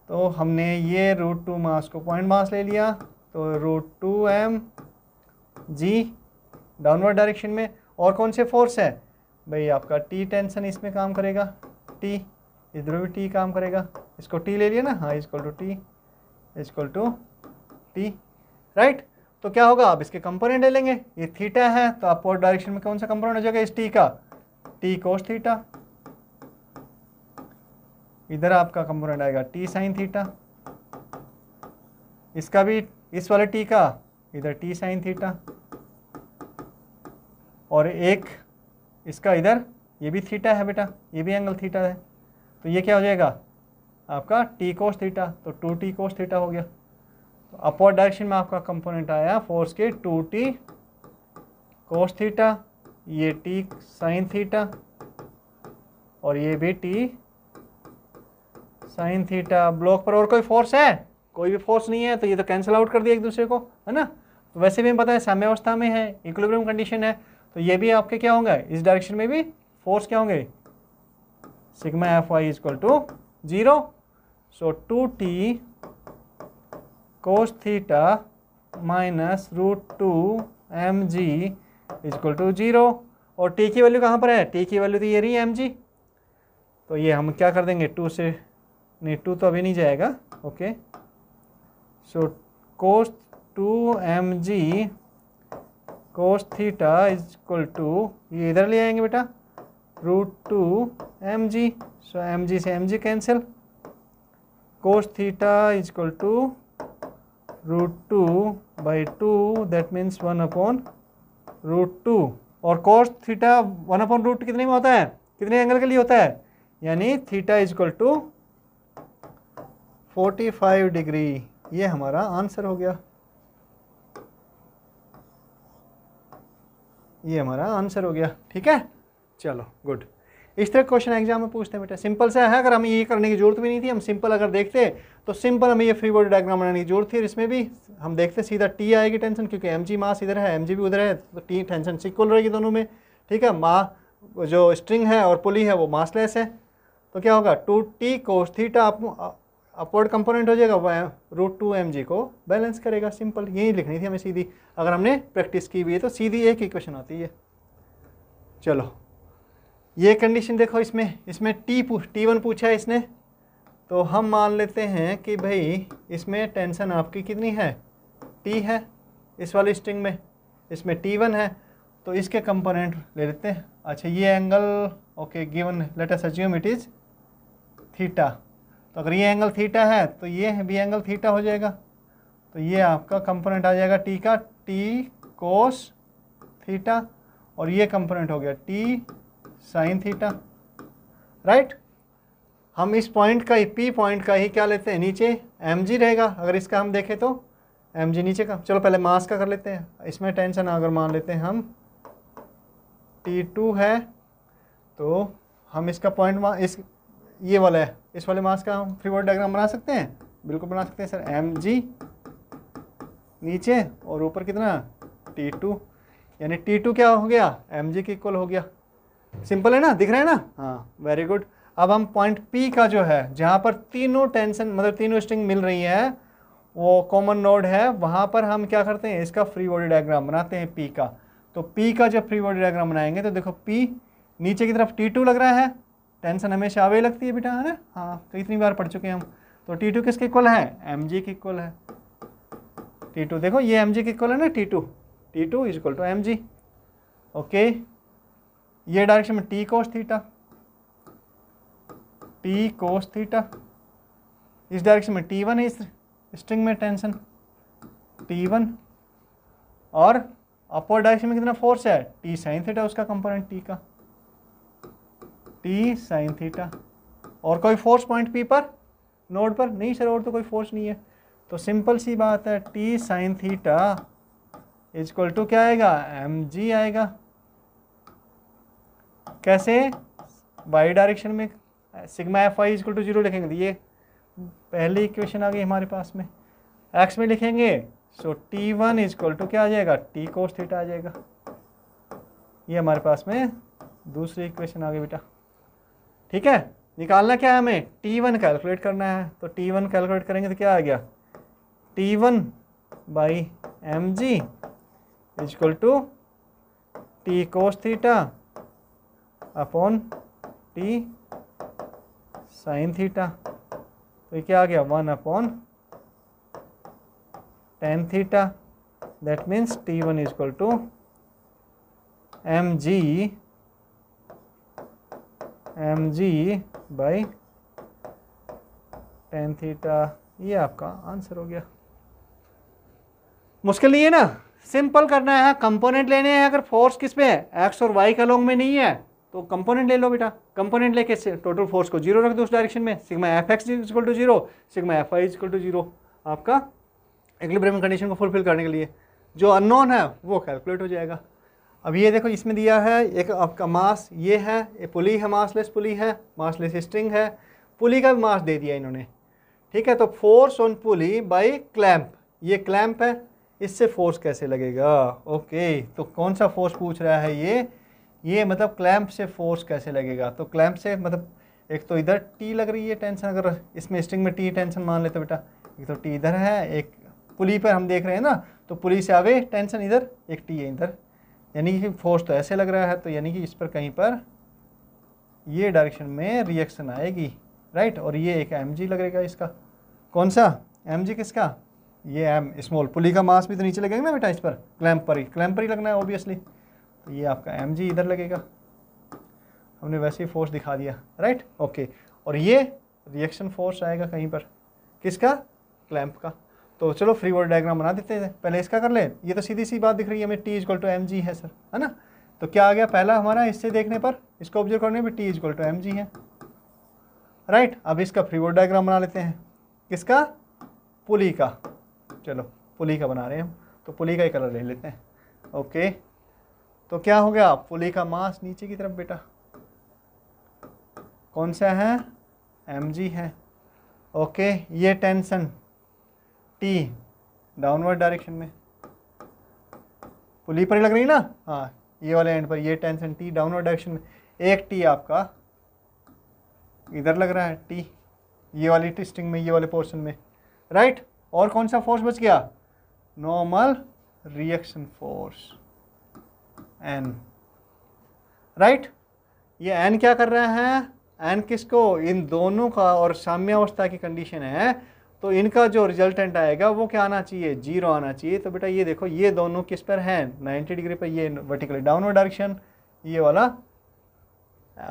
तो हमने ये रूट टू मास को पॉइंट मास ले लिया तो root two M G downward direction में और कौन से फोर्स है भाई आपका टी टेंशन इसमें काम करेगा टी इधर भी टी काम करेगा इसको टी ले लिया ना हाँ is equal to T is equal to T right तो क्या होगा आप इसके कंपोनेंट ले लेंगे ये थीटा है तो पोर्ट डायरेक्शन में कौन सा कंपोनेंट हो जाएगा इस टी का टी कोस थीटा इधर आपका कंपोनेंट आएगा टी साइन थीटा इसका भी इस वाले टी का इधर टी साइन थीटा और एक इसका इधर ये भी थीटा है बेटा ये भी एंगल थीटा है तो ये क्या हो जाएगा आपका टी कोस थीटा तो टू टी कोस थीटा हो गया अपवर्ड डायरेक्शन में आपका कंपोनेंट आया फोर्स के टू टी कोस थीटा ये टी साइन थीटा और ये भी टी साइन थीटा ब्लॉक पर और कोई फोर्स है कोई भी फोर्स नहीं है तो ये तो कैंसिल आउट कर दिया एक दूसरे को है ना तो वैसे भी हम पता है अवस्था में है इक्विलिब्रियम कंडीशन है तो ये भी आपके क्या होंगे इस डायरेक्शन में भी फोर्स क्या होंगे sigma F Y equal to zero so two T cos theta minus root two M G is equal to zero और टी की वैल्यू कहाँ पर है टी की वैल्यू तो ये रही एम जी तो ये हम क्या कर देंगे टू से नहीं टू तो अभी नहीं जाएगा okay so cos two M G cos theta is equal to ये इधर ले आएंगे बेटा root two M G so M G से M G cancel cos theta is equal to root 2 by 2 that means 1 upon root 2 और cos theta 1 upon root कितने में होता है कितने एंगल के लिए होता है यानी theta is equal to 45 degree ये हमारा आंसर हो गया ये हमारा आंसर हो गया ठीक है चलो गुड इस तरह क्वेश्चन एग्जाम में पूछते हैं बेटा सिंपल से है अगर हमें ये करने की जरूरत भी नहीं थी हम सिंपल अगर देखते तो सिंपल हमें ये फ्री बॉडी डायग्राम बनाने की जरूरत थी और इसमें भी हम देखते सीधा टी आएगी टेंशन क्योंकि एम जी मास इधर है एम जी भी उधर है तो टी टेंशन सिक्वल रहेगी दोनों में ठीक है माँ जो स्ट्रिंग है और पुली है वो मासलेस है तो क्या होगा टू टी कोस थीटा आप अपवर्ड कंपोनेंट हो जाएगा वह रूट टू एम जी को बैलेंस करेगा सिंपल यही लिखनी थी हमें सीधी अगर हमने प्रैक्टिस की हुई है तो सीधी एक इक्वेशन आती है चलो ये कंडीशन देखो इसमें इसमें टी टी वन पूछा है इसने तो हम मान लेते हैं कि भाई इसमें टेंशन आपकी कितनी है टी है इस वाली स्ट्रिंग में इसमें टी वन है तो इसके कंपोनेंट ले लेते हैं अच्छा ये angle okay given let us assume it is theta तो अगर ये एंगल थीटा है तो ये भी एंगल थीटा हो जाएगा तो ये आपका कंपोनेंट आ जाएगा टी का टी कोस थीटा और ये कंपोनेंट हो गया टी साइन थीटा राइट हम इस पॉइंट का ही पी पॉइंट का ही क्या लेते हैं नीचे एम जी रहेगा अगर इसका हम देखें तो एम जी नीचे का चलो पहले मास का कर लेते हैं इसमें टेंशन अगर मान लेते हैं हम टी टू है तो हम इसका पॉइंट इस ये वाला है इस वाले मास का हम फ्री बॉडी डायग्राम बना सकते हैं बिल्कुल बना सकते हैं सर एम जी नीचे और ऊपर कितना टी टू यानी टी टू क्या हो गया एम जी के इक्वल हो गया सिंपल है ना दिख रहा है ना हाँ वेरी गुड अब हम पॉइंट पी का जो है जहाँ पर तीनों टेंशन मतलब तीनों स्ट्रिंग मिल रही है वो कॉमन नोड है वहाँ पर हम क्या करते हैं इसका फ्री बॉडी डायग्राम बनाते हैं पी का तो पी का जब फ्री बॉडी डायग्राम बनाएंगे तो देखो पी नीचे की तरफ टी टू लग रहा है टेंशन हमेशा आवे लगती है बेटा है ना हाँ तो इतनी बार पढ़ चुके हैं हम तो टी टू किसके इक्वल है एम जी के इक्वल है टी टू देखो ये एम जी के इक्वल है ना T two T two is equal to M G okay ये डायरेक्शन में T cos theta T cos theta इस डायरेक्शन में टी वन है इस स्ट्रिंग में टेंशन टी वन और अपर डायरेक्शन में कितना फोर्स है टी साइन थीटा उसका कंपोनेंट टी का टी साइन थीटा और कोई फोर्स पॉइंट पी पर नोड पर नहीं सर और तो कोई फोर्स नहीं है तो सिंपल सी बात है T sine theta equal to क्या आएगा एम जी आएगा कैसे वाई डायरेक्शन में sigma F I is equal to zero लिखेंगे तो ये पहली इक्वेशन आ गई हमारे पास में एक्स में लिखेंगे so T one is equal to क्या आ जाएगा टी कोस थीटा आ जाएगा ये हमारे पास में दूसरी इक्वेशन आ गई बेटा ठीक है निकालना क्या है हमें टी वन कैलकुलेट करना है तो टी वन कैलकुलेट करेंगे तो क्या आ गया T one by M G is equal to T cos theta upon T sine theta तो ये क्या आ गया one upon tan theta that means T one is equal to M G M G by tan theta ये आपका answer हो गया मुश्किल नहीं है ना सिंपल करना है कंपोनेंट लेने हैं अगर फोर्स किस पे है एक्स और वाई का लोंग में नहीं है तो कंपोनेंट ले लो बेटा कंपोनेंट लेके टोटल फोर्स को जीरो रख दो उस डायरेक्शन में sigma F X equal to zero sigma F I equal to zero आपका एग्लिब्रेम कंडीशन को फुलफिल करने के लिए जो अननोन है वो कैलकुलेट हो जाएगा अब ये देखो इसमें दिया है एक आपका मास ये है ये पुली है मासलेस पुली है मासलेस स्ट्रिंग है पुली का भी मास दे दिया इन्होंने ठीक है तो force on pulley by clamp ये क्लैम्प है इससे फोर्स कैसे लगेगा ओके तो कौन सा फोर्स पूछ रहा है ये ये मतलब क्लैम्प से फोर्स कैसे लगेगा तो क्लैम्प से मतलब एक तो इधर टी लग रही है टेंशन अगर इसमें स्ट्रिंग में टी टेंशन मान लेते बेटा एक तो टी इधर है एक पुली पर हम देख रहे हैं ना तो पुली से आवे टेंशन इधर एक टी है इधर यानी कि फोर्स तो ऐसे लग रहा है तो यानी कि इस पर कहीं पर ये डायरेक्शन में रिएक्शन आएगी राइट और ये एक एम लग रहेगा इसका कौन सा एम किसका ये एम स्मॉल पुली का मास भी तो नीचे लगेगा ना बेटा इस पर क्लैम्प पर ही क्लैम्प पर ही लगना है ऑब्वियसली तो ये आपका एम जी इधर लगेगा हमने वैसे ही फोर्स दिखा दिया राइट ओके और ये रिएक्शन फोर्स आएगा कहीं पर किसका क्लैम्प का तो चलो फ्री वर्ड डायग्राम बना देते हैं पहले इसका कर लें ये तो सीधी सी बात दिख रही है हमें T is equal to M G है सर है ना तो क्या आ गया पहला हमारा इससे देखने पर इसको ऑब्जर्व करने पर T is equal to M G है राइट अब इसका फ्री वर्ड डायग्राम बना लेते हैं किसका पुली का चलो पुली का बना रहे हैं हम तो पुली का ही कलर ले लेते हैं ओके तो क्या हो गया पुले का मास नीचे की तरफ बेटा कौन सा है एम है ओके ये टेंशन टी डाउनवर्ड डायरेक्शन में पुली पर ही लग रही ना हाँ ये वाले एंड पर ये टेंशन टी डाउनवर्ड डायरेक्शन में एक टी आपका इधर लग रहा है टी ये वाली टिस्टिंग में ये वाले पोर्शन में राइट और कौन सा फोर्स बच गया normal reaction force N right ये एन क्या कर रहा है एन किसको इन दोनों का और साम्यावस्था की कंडीशन है तो इनका जो रिजल्टेंट आएगा वो क्या आना चाहिए जीरो आना चाहिए तो बेटा ये देखो ये दोनों किस पर हैं 90 डिग्री पर ये वर्टिकली डाउनवर्ड डायरेक्शन ये वाला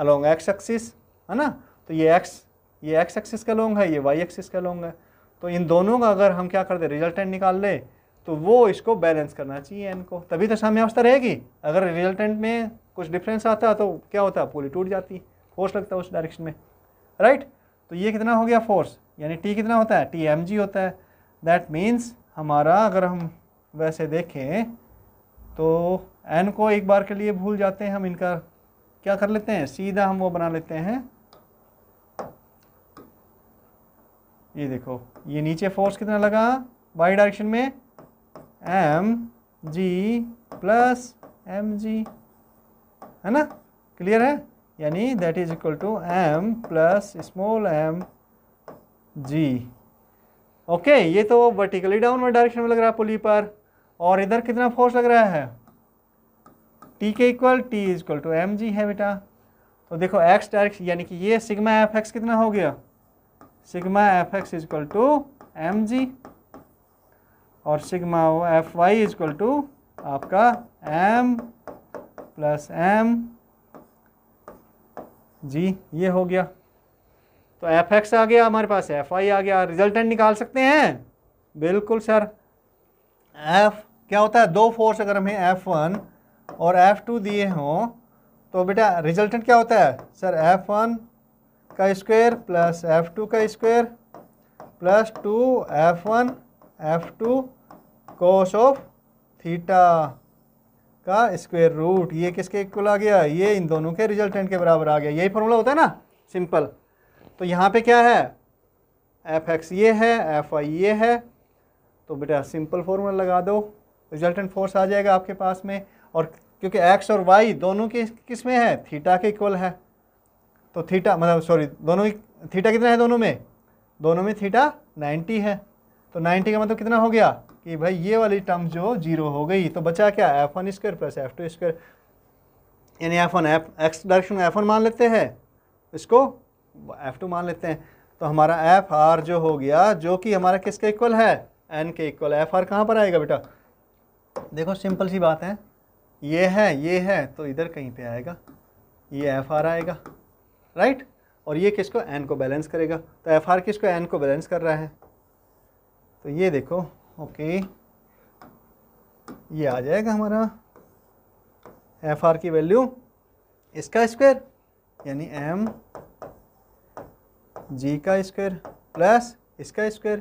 अलोंग एक्स एक्सिस है ना तो ये एक्स ये एक्स एक्सिस का लोंग है ये वाई एक्सिस का लोंग है तो इन दोनों का अगर हम क्या कर दे रिजल्टेंट निकाल लें तो वो इसको बैलेंस करना चाहिए एन को तभी तो साम्यावस्था रहेगी अगर रिजल्टेंट में कुछ डिफरेंस आता तो क्या होता पोली टूट जाती फोर्स लगता उस डायरेक्शन में राइट तो ये कितना हो गया फोर्स यानी टी कितना होता है टी एम जी होता है दैट मीन्स हमारा अगर हम वैसे देखें तो एन को एक बार के लिए भूल जाते हैं हम इनका क्या कर लेते हैं सीधा हम वो बना लेते हैं ये देखो ये नीचे फोर्स कितना लगा बाई डायरेक्शन में M G plus M G है ना क्लियर है यानी that is equal to M plus small M G okay ये तो वर्टिकली डाउनवर्ड डायरेक्शन में लग रहा है पुली पर और इधर कितना फोर्स लग रहा है टी के equal T is equal to M G है बेटा तो देखो एक्स डायरेक्शन यानी कि ये सिग्मा एफ एक्स कितना हो गया sigma F X is equal to M G और सिग्मा हो एफ वाई इजक्ल टू आपका एम प्लस एम जी ये हो गया तो एफ एक्स आ गया हमारे पास एफ आई आ गया रिजल्टेंट निकाल सकते हैं बिल्कुल सर एफ क्या होता है दो फोर्स अगर हमें एफ वन और एफ टू दिए हों तो बेटा रिजल्टेंट क्या होता है सर एफ वन का स्क्वायर प्लस एफ टू का square plus two F one F two cos of theta का स्क्वेयर रूट ये किसके इक्वल आ गया ये इन दोनों के रिजल्टेंट के बराबर आ गया यही फॉर्मूला होता है ना सिंपल तो यहाँ पे क्या है एफ एक्स ये है एफ आई ये है तो बेटा सिंपल फॉर्मूला लगा दो रिजल्टेंट फोर्स आ जाएगा आपके पास में और क्योंकि एक्स और वाई दोनों के किस में है थीटा के इक्वल है तो थीटा मतलब सॉरी दोनों थीटा कितना है दोनों में दोनों में थीटा 90 है तो 90 का मतलब कितना हो गया कि भाई ये वाली टर्म जो जीरो हो गई तो बचा क्या F one square plus F two square यानी F one F X direction में एफ वन मान लेते हैं इसको एफ टू मान लेते हैं तो हमारा एफ आर जो हो गया जो कि हमारा किसके इक्वल है एन के इक्वल एफ आर कहाँ पर आएगा बेटा देखो सिंपल सी बात है ये है ये है तो इधर कहीं पर आएगा ये एफ आर आएगा राइट और ये किसको एन को बैलेंस करेगा तो एफ आर किसको एन को बैलेंस कर रहा है तो ये देखो ओके ये आ जाएगा हमारा एफ आर की वैल्यू इसका स्क्वायर यानी एम जी का स्क्वायर प्लस इसका स्क्वायर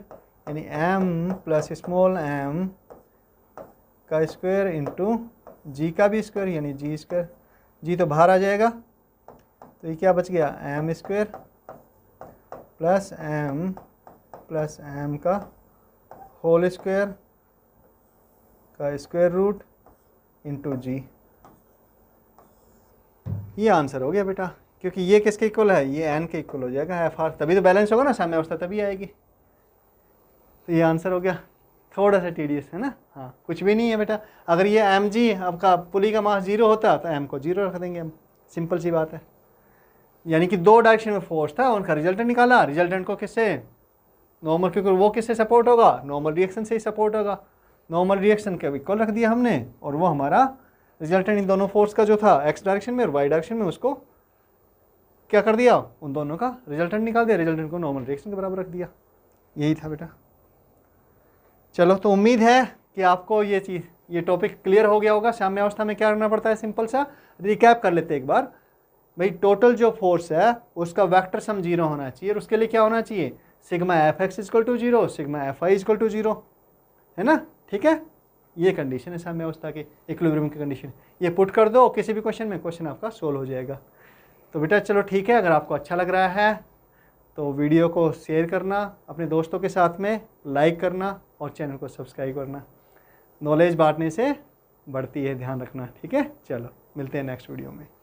यानी एम प्लस स्मॉल एम का स्क्वायर इंटू जी का भी स्क्वायर यानी जी स्क्वायर जी तो बाहर आ जाएगा तो ये क्या बच गया M square plus M plus M का होल स्क्वायर का स्क्वायर रूट इंटू जी ये आंसर हो गया बेटा क्योंकि ये किसके इक्वल है ये एन के इक्वल हो जाएगा एफ आर तभी तो बैलेंस होगा ना साम्य अवस्था तभी आएगी तो ये आंसर हो गया थोड़ा सा टीडीएस है ना हाँ कुछ भी नहीं है बेटा अगर ये एम जी आपका पुली का मास जीरो होता तो एम को जीरो रख देंगे हम सिंपल सी बात है यानी कि दो डायरेक्शन में फोर्स था उनका रिजल्टेंट निकाला रिजल्टेंट को किससे नॉर्मल क्योंकि वो किससे सपोर्ट होगा नॉर्मल रिएक्शन से ही सपोर्ट होगा नॉर्मल रिएक्शन के इक्वल रख दिया हमने और वो हमारा रिजल्टेंट इन दोनों फोर्स का जो था एक्स डायरेक्शन में और वाई डायरेक्शन में उसको क्या कर दिया उन दोनों का रिजल्टेंट निकाल दिया रिजल्टेंट को नॉर्मल रिएक्शन के बराबर रख दिया यही था बेटा चलो तो उम्मीद है कि आपको ये चीज़ ये टॉपिक क्लियर हो गया होगा साम्य अवस्था में क्या करना पड़ता है सिंपल सा रिकैप कर लेते एक बार भाई टोटल जो फोर्स है उसका वैक्टर सम जीरो होना चाहिए और उसके लिए क्या होना चाहिए sigma F X is equal to zero sigma F I is equal to zero है ना ठीक है ये कंडीशन है साम्य अवस्था की इक्विलिब्रियम की कंडीशन ये पुट कर दो किसी भी क्वेश्चन में क्वेश्चन आपका सोल्व हो जाएगा तो बेटा चलो ठीक है अगर आपको अच्छा लग रहा है तो वीडियो को शेयर करना अपने दोस्तों के साथ में लाइक करना और चैनल को सब्सक्राइब करना नॉलेज बांटने से बढ़ती है ध्यान रखना ठीक है चलो मिलते हैं नेक्स्ट वीडियो में